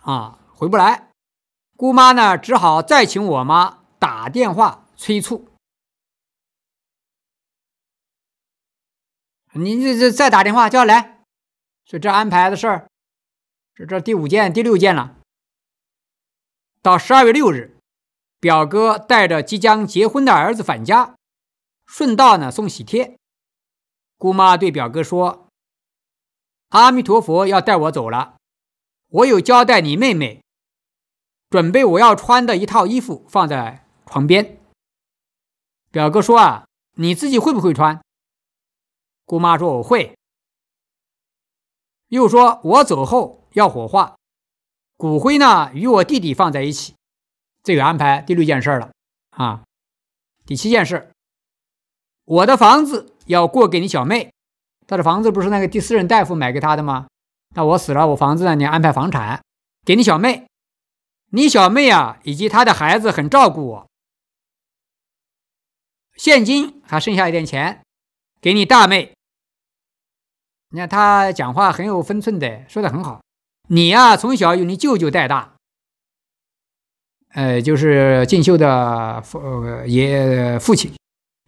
S1: 啊回不来。姑妈呢，只好再请我妈打电话催促。你这这再打电话叫他来，所以这安排的事儿，这这第五件、第六件了。到十二月六日，表哥带着即将结婚的儿子返家，顺道呢送喜帖。姑妈对表哥说：“阿弥陀佛要带我走了，我有交代你妹妹，准备我要穿的一套衣服放在床边。”表哥说：“啊，你自己会不会穿？”姑妈说我会，又说我走后要火化，骨灰呢与我弟弟放在一起，这个安排第六件事了啊。第七件事我的房子要过给你小妹，她的房子不是那个第四任大夫买给她的吗？那我死了，我房子呢？你安排房产给你小妹，你小妹啊以及她的孩子很照顾我，现金还剩下一点钱。给你大妹，你看他讲话很有分寸的，说的很好。你呀，从小由你舅舅带大，呃，就是静秀的父呃、爷父亲。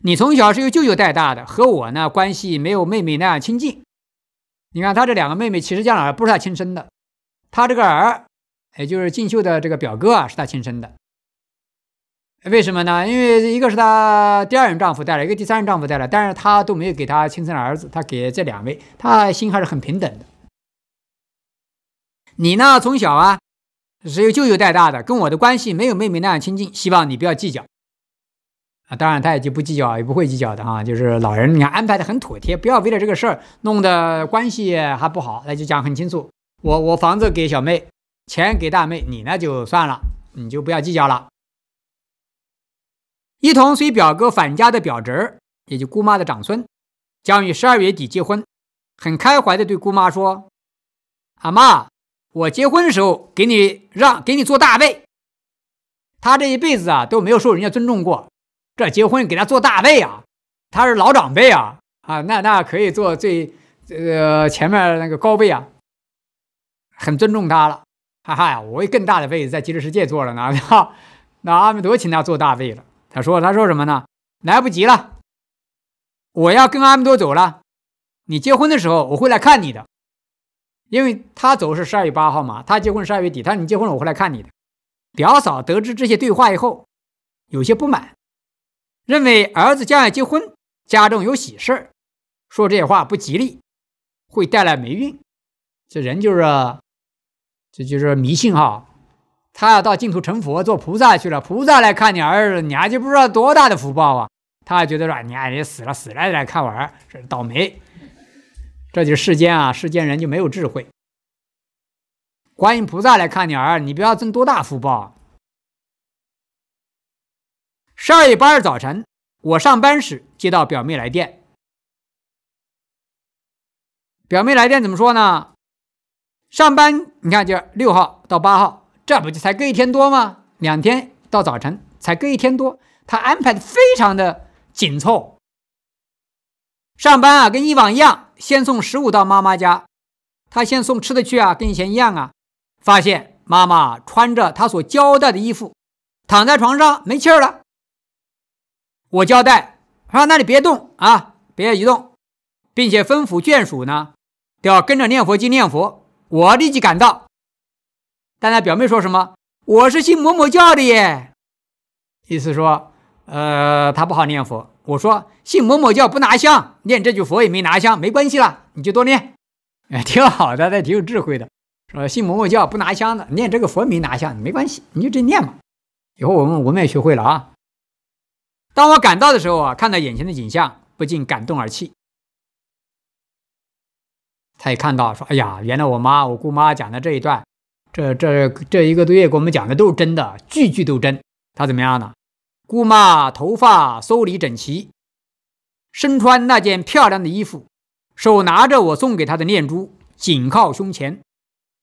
S1: 你从小是由舅舅带大的，和我呢关系没有妹妹那样亲近。你看他这两个妹妹，其实家长不是他亲生的，他这个儿，也就是静秀的这个表哥啊，是他亲生的。为什么呢？因为一个是她第二任丈夫带了，一个第三任丈夫带了，但是她都没有给她亲生儿子，她给这两位，她心还是很平等的。你呢？从小啊，是由舅舅带大的，跟我的关系没有妹妹那样亲近，希望你不要计较。啊，当然她也就不计较，也不会计较的哈。就是老人你看安排的很妥帖，不要为了这个事儿弄得关系还不好，那就讲很清楚。我我房子给小妹，钱给大妹，你那就算了，你就不要计较了。一同随表哥返家的表侄，也就姑妈的长孙，将于十二月底结婚。很开怀的对姑妈说：“阿妈，我结婚的时候给你让给你做大辈。”他这一辈子啊都没有受人家尊重过，这结婚给他做大辈啊，他是老长辈啊啊，那那可以做最这个前面那个高位啊，很尊重他了。哈哈，我更大的位子在极乐世界做了呢，那阿弥陀请他做大辈了。他说：“他说什么呢？来不及了，我要跟阿米多走了。你结婚的时候我会来看你的，因为他走是十二月八号嘛，他结婚十二月底，他说你结婚了我会来看你的。”表嫂得知这些对话以后，有些不满，认为儿子将要结婚，家中有喜事说这些话不吉利，会带来霉运。这人就是，这就是迷信哈。他要到净土成佛做菩萨去了。菩萨来看你儿子，还就不知道多大的福报啊！他觉得说，你爱你死了死了来看我儿是倒霉。这就是世间啊，世间人就没有智慧。观音菩萨来看你儿你不要挣多大福报。十二月八日早晨，我上班时接到表妹来电。表妹来电怎么说呢？上班你看，就六号到八号。这不就才隔一天多吗？两天到早晨才隔一天多，他安排的非常的紧凑。上班啊，跟以往一样，先送食物到妈妈家。他先送吃的去啊，跟以前一样啊。发现妈妈穿着他所交代的衣服，躺在床上没气儿了。我交代他那你别动啊，别移动，并且吩咐眷属呢，都要跟着念佛机念佛。我立即赶到。但他表妹说什么？我是信某某教的耶，意思说，呃，他不好念佛。我说，信某某教不拿香，念这句佛也没拿香，没关系啦，你就多念，哎，挺好的，他挺有智慧的。说信某某教不拿香的，念这个佛没拿香，没关系，你就这念嘛。以后我们我们也学会了啊。当我赶到的时候啊，看到眼前的景象，不禁感动而泣。他也看到说，哎呀，原来我妈、我姑妈讲的这一段。这这这一个多月给我们讲的都是真的，句句都真。他怎么样呢？姑妈头发梳理整齐，身穿那件漂亮的衣服，手拿着我送给她的念珠，紧靠胸前，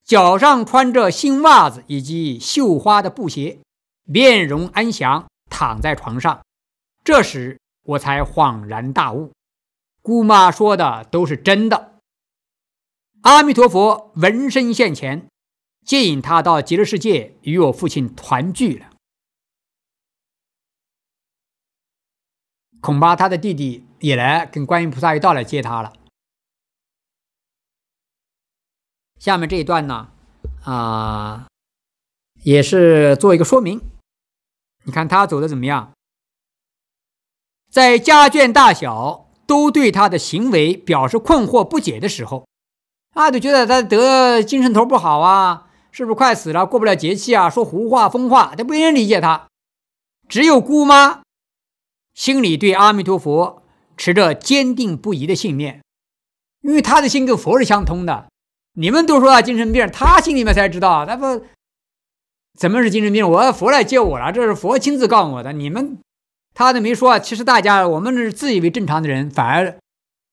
S1: 脚上穿着新袜子以及绣花的布鞋，面容安详，躺在床上。这时我才恍然大悟，姑妈说的都是真的。阿弥陀佛，闻声现前。接引他到极乐世界，与我父亲团聚了。恐怕他的弟弟也来跟观音菩萨一道来接他了。下面这一段呢，啊，也是做一个说明。你看他走的怎么样？在家眷大小都对他的行为表示困惑不解的时候，啊，就觉得他得精神头不好啊。是不是快死了？过不了节气啊！说胡话疯话，都不人理解他。只有姑妈心里对阿弥陀佛持着坚定不移的信念，因为他的心跟佛是相通的。你们都说他精神病，他心里面才知道，他不怎么是精神病。我佛来接我了，这是佛亲自告诉我的。你们他都没说，其实大家我们是自以为正常的人，反而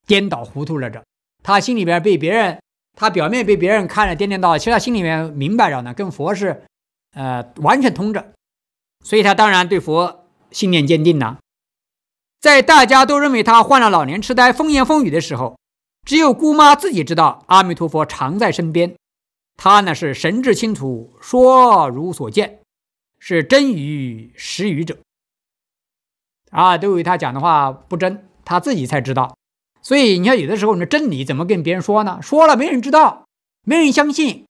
S1: 颠倒糊涂了。这他心里边被别人。他表面被别人看着颠颠倒，其实他心里面明白着呢，跟佛是，呃，完全通着，所以他当然对佛信念坚定了。在大家都认为他患了老年痴呆、疯言疯语的时候，只有姑妈自己知道阿弥陀佛常在身边，他呢是神智清楚，说如所见，是真语实语者，啊，都以为他讲的话不真，他自己才知道。所以，你看，有的时候，你的真理怎么跟别人说呢？说了没人知道，没人相信。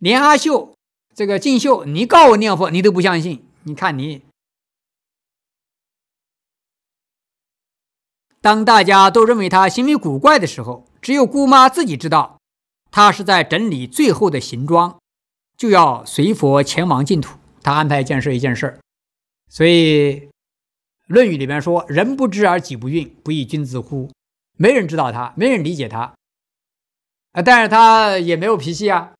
S1: 连阿秀、这个静秀，你告我念佛，你都不相信。你看你，当大家都认为他行为古怪的时候，只有姑妈自己知道，他是在整理最后的行装，就要随佛前往净土。他安排一件事一件事。所以，《论语》里面说：“人不知而己不愠，不亦君子乎？”没人知道他，没人理解他，啊！但是他也没有脾气啊，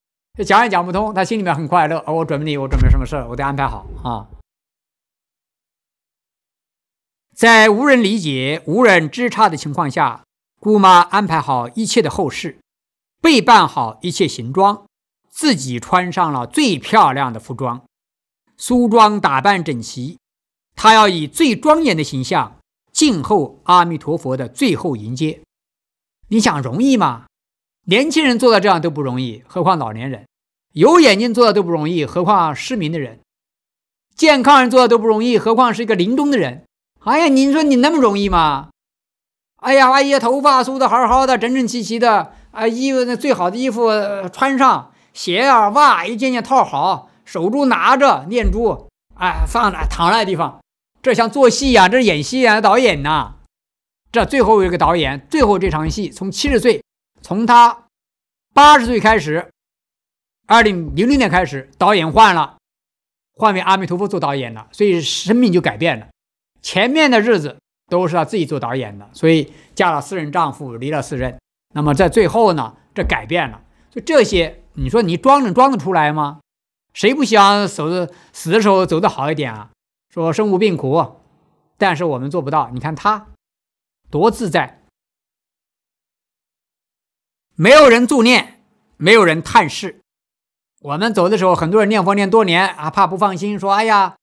S1: 讲也讲不通，他心里面很快乐。我准备，我准备什么事我得安排好啊。在无人理解、无人知差的情况下，姑妈安排好一切的后事，备办好一切行装，自己穿上了最漂亮的服装，梳妆打扮整齐，她要以最庄严的形象。静候阿弥陀佛的最后迎接，你想容易吗？年轻人做到这样都不容易，何况老年人？有眼睛做到都不容易，何况失明的人？健康人做到都不容易，何况是一个临终的人？哎呀，你说你那么容易吗？哎呀，哎呀，头发梳的好好的，整整齐齐的，啊，衣服那最好的衣服穿上，鞋啊袜一件件套好，手珠拿着，念珠，哎，放那躺那地方。这像做戏呀，这是演戏呀，导演呐。这最后一个导演，最后这场戏从七十岁，从他八十岁开始，二零零零年开始，导演换了，换为阿弥陀佛做导演了，所以生命就改变了。前面的日子都是他自己做导演的，所以嫁了四任丈夫，离了四任。那么在最后呢，这改变了。就这些，你说你装能装得出来吗？谁不想死死的时候走得好一点啊？说生无病苦，但是我们做不到。你看他多自在，没有人助念，没有人探视。我们走的时候，很多人念佛念多年啊，怕不放心，说：“哎呀，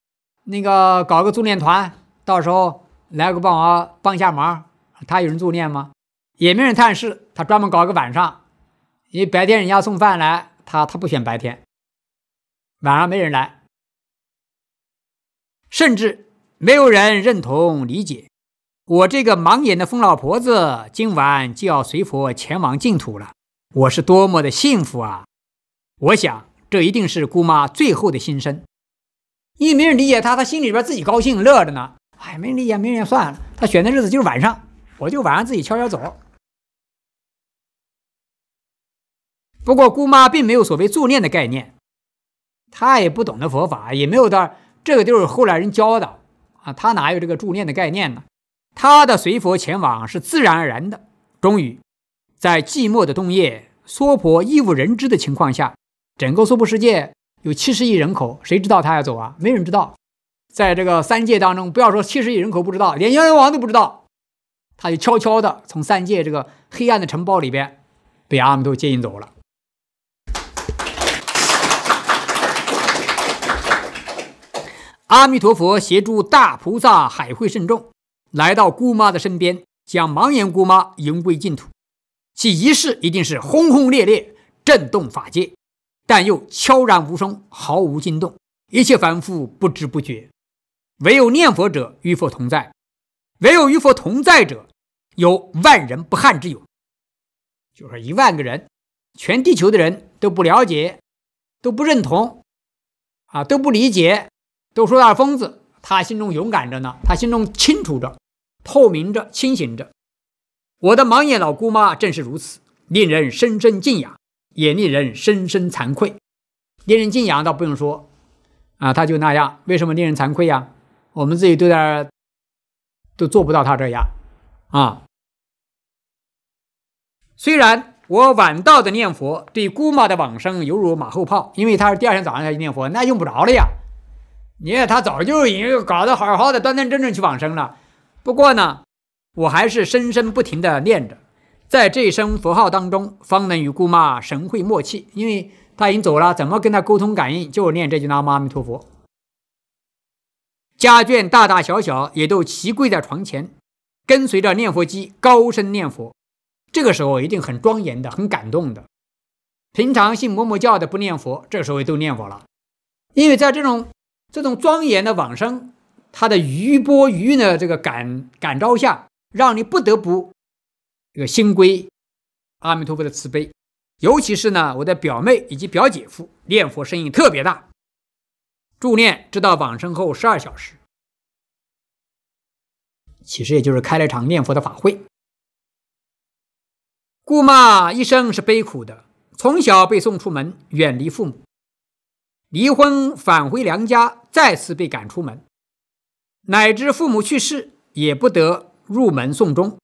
S1: 那个搞个助念团，到时候来个帮我帮一下忙。”他有人助念吗？也没人探视。他专门搞一个晚上，因为白天人家送饭来，他他不选白天，晚上没人来。甚至没有人认同理解，我这个盲眼的疯老婆子今晚就要随佛前往净土了。我是多么的幸福啊！我想，这一定是姑妈最后的心声。没人理解她，她心里边自己高兴乐着呢。哎，没人理解，没人算了。她选的日子就是晚上，我就晚上自己悄悄走。不过，姑妈并没有所谓助念的概念，她也不懂得佛法，也没有到这个就是后来人教的啊，他哪有这个助念的概念呢？他的随佛前往是自然而然的。终于，在寂寞的冬夜，娑婆亦无人知的情况下，整个娑婆世界有七十亿人口，谁知道他要走啊？没人知道。在这个三界当中，不要说七十亿人口不知道，连阎王都不知道。他就悄悄的从三界这个黑暗的城堡里边，被阿弥陀接引走了。阿弥陀佛，协助大菩萨海会圣众来到姑妈的身边，将盲眼姑妈迎归净土。其仪式一定是轰轰烈烈，震动法界，但又悄然无声，毫无惊动，一切凡夫不知不觉。唯有念佛者与佛同在，唯有与佛同在者，有万人不憾之勇。就说一万个人，全地球的人都不了解，都不认同，啊，都不理解。都说二疯子，他心中勇敢着呢，他心中清楚着，透明着，清醒着。我的盲眼老姑妈正是如此，令人深深敬仰，也令人深深惭愧。令人敬仰倒不用说，啊，他就那样。为什么令人惭愧呀？我们自己都在，都做不到他这样，啊。虽然我晚到的念佛，对姑妈的往生犹如马后炮，因为他是第二天早上才念佛，那用不着了呀。你看他早就已经搞得好好的，端端正正去往生了。不过呢，我还是深深不停的念着，在这一声佛号当中，方能与姑妈神会默契。因为他已经走了，怎么跟他沟通感应，就念这句阿弥陀佛。家眷大大小小也都齐跪在床前，跟随着念佛机高声念佛。这个时候一定很庄严的，很感动的。平常信嬷嬷教的不念佛，这时候都念佛了，因为在这种。这种庄严的往生，它的余波余韵的这个感感召下，让你不得不这个心归阿弥陀佛的慈悲。尤其是呢，我的表妹以及表姐夫念佛声音特别大，助念直到往生后十二小时，其实也就是开了一场念佛的法会。姑妈一生是悲苦的，从小被送出门，远离父母。离婚，返回娘家，再次被赶出门，乃至父母去世也不得入门送终。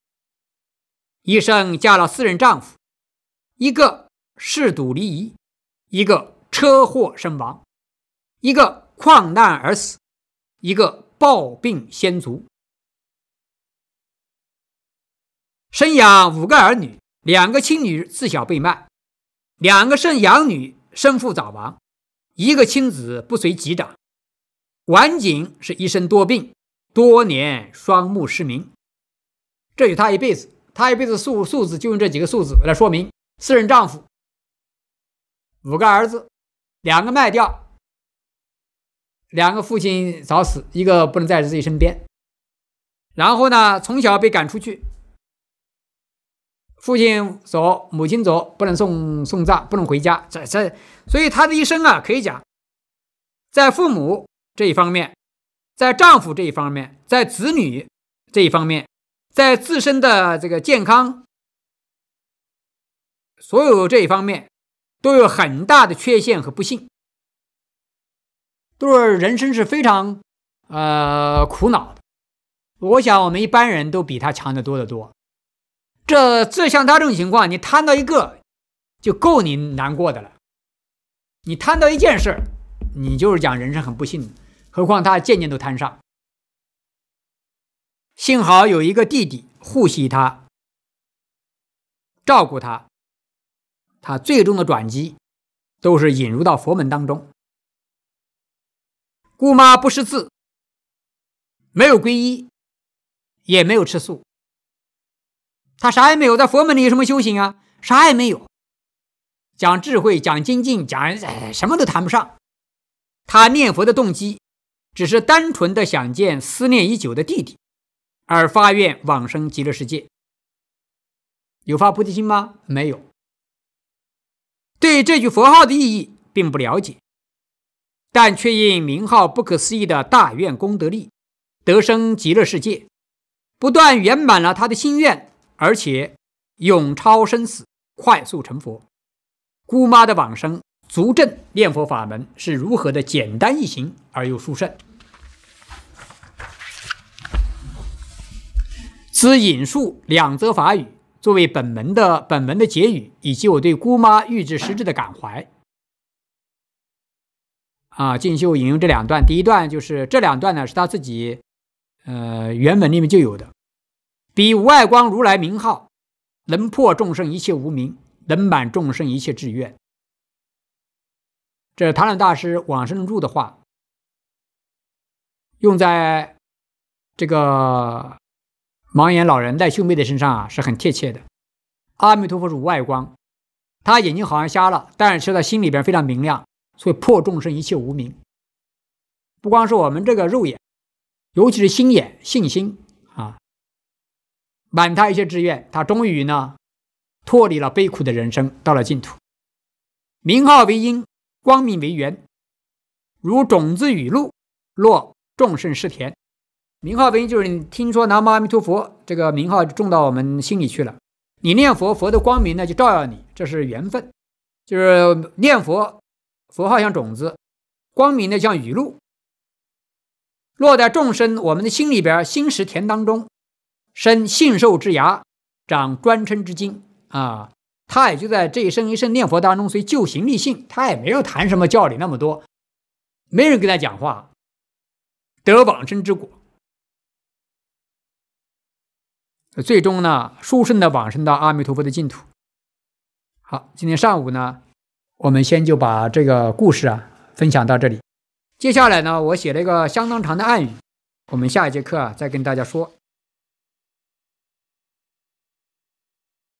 S1: 一生嫁了四任丈夫，一个嗜赌离异，一个车祸身亡，一个矿难而死，一个暴病先卒。生养五个儿女，两个亲女自小被卖，两个剩养女身父早亡。一个亲子不随己长，晚景是一生多病，多年双目失明。这与他一辈子，他一辈子数数字就用这几个数字来说明：四任丈夫，五个儿子，两个卖掉，两个父亲早死，一个不能在自己身边。然后呢，从小被赶出去，父亲走，母亲走，不能送送葬，不能回家，在在。所以她的一生啊，可以讲，在父母这一方面，在丈夫这一方面，在子女这一方面，在自身的这个健康，所有这一方面，都有很大的缺陷和不幸，都是人生是非常，呃，苦恼的。我想我们一般人都比她强得多得多。这这像她这种情况，你摊到一个，就够你难过的了。你摊到一件事儿，你就是讲人生很不幸。何况他件件都摊上，幸好有一个弟弟护惜他、照顾他。他最终的转机，都是引入到佛门当中。姑妈不识字，没有皈依，也没有吃素，他啥也没有，在佛门里有什么修行啊？啥也没有。讲智慧，讲精进，讲什么都谈不上。他念佛的动机，只是单纯的想见思念已久的弟弟，而发愿往生极乐世界。有发菩提心吗？没有。对这句佛号的意义并不了解，但却因名号不可思议的大愿功德力，得生极乐世界，不断圆满了他的心愿，而且永超生死，快速成佛。姑妈的往生足证，念佛法门是如何的简单易行而又殊胜。兹引述两则法语作为本门的本门的结语，以及我对姑妈预知实质的感怀。啊，静修引用这两段，第一段就是这两段呢，是他自己，呃，原文里面就有的。比无碍光如来名号，能破众生一切无名，能满众生一切志愿。这唐然大师往生入的话，用在这个盲眼老人赖秀妹的身上啊，是很贴切的。阿弥陀佛是无外光，他眼睛好像瞎了，但是他心里边非常明亮，所以破众生一切无明。不光是我们这个肉眼，尤其是心眼、信心啊，满他一些志愿，他终于呢。脱离了悲苦的人生，到了净土。名号为因，光明为缘，如种子雨露，落众生是田。名号为因就是你听说南无阿弥陀佛这个名号种到我们心里去了，你念佛，佛的光明那就照耀你，这是缘分。就是念佛，佛号像种子，光明的像雨露，落在众生我们的心里边心石田当中，生信受之芽，长专称之精。啊，他也就在这一生一世念佛当中，随旧行立性，他也没有谈什么教理那么多，没人跟他讲话，得往生之果。最终呢，殊胜的往生到阿弥陀佛的净土。好，今天上午呢，我们先就把这个故事啊分享到这里。接下来呢，我写了一个相当长的暗语，我们下一节课啊再跟大家说。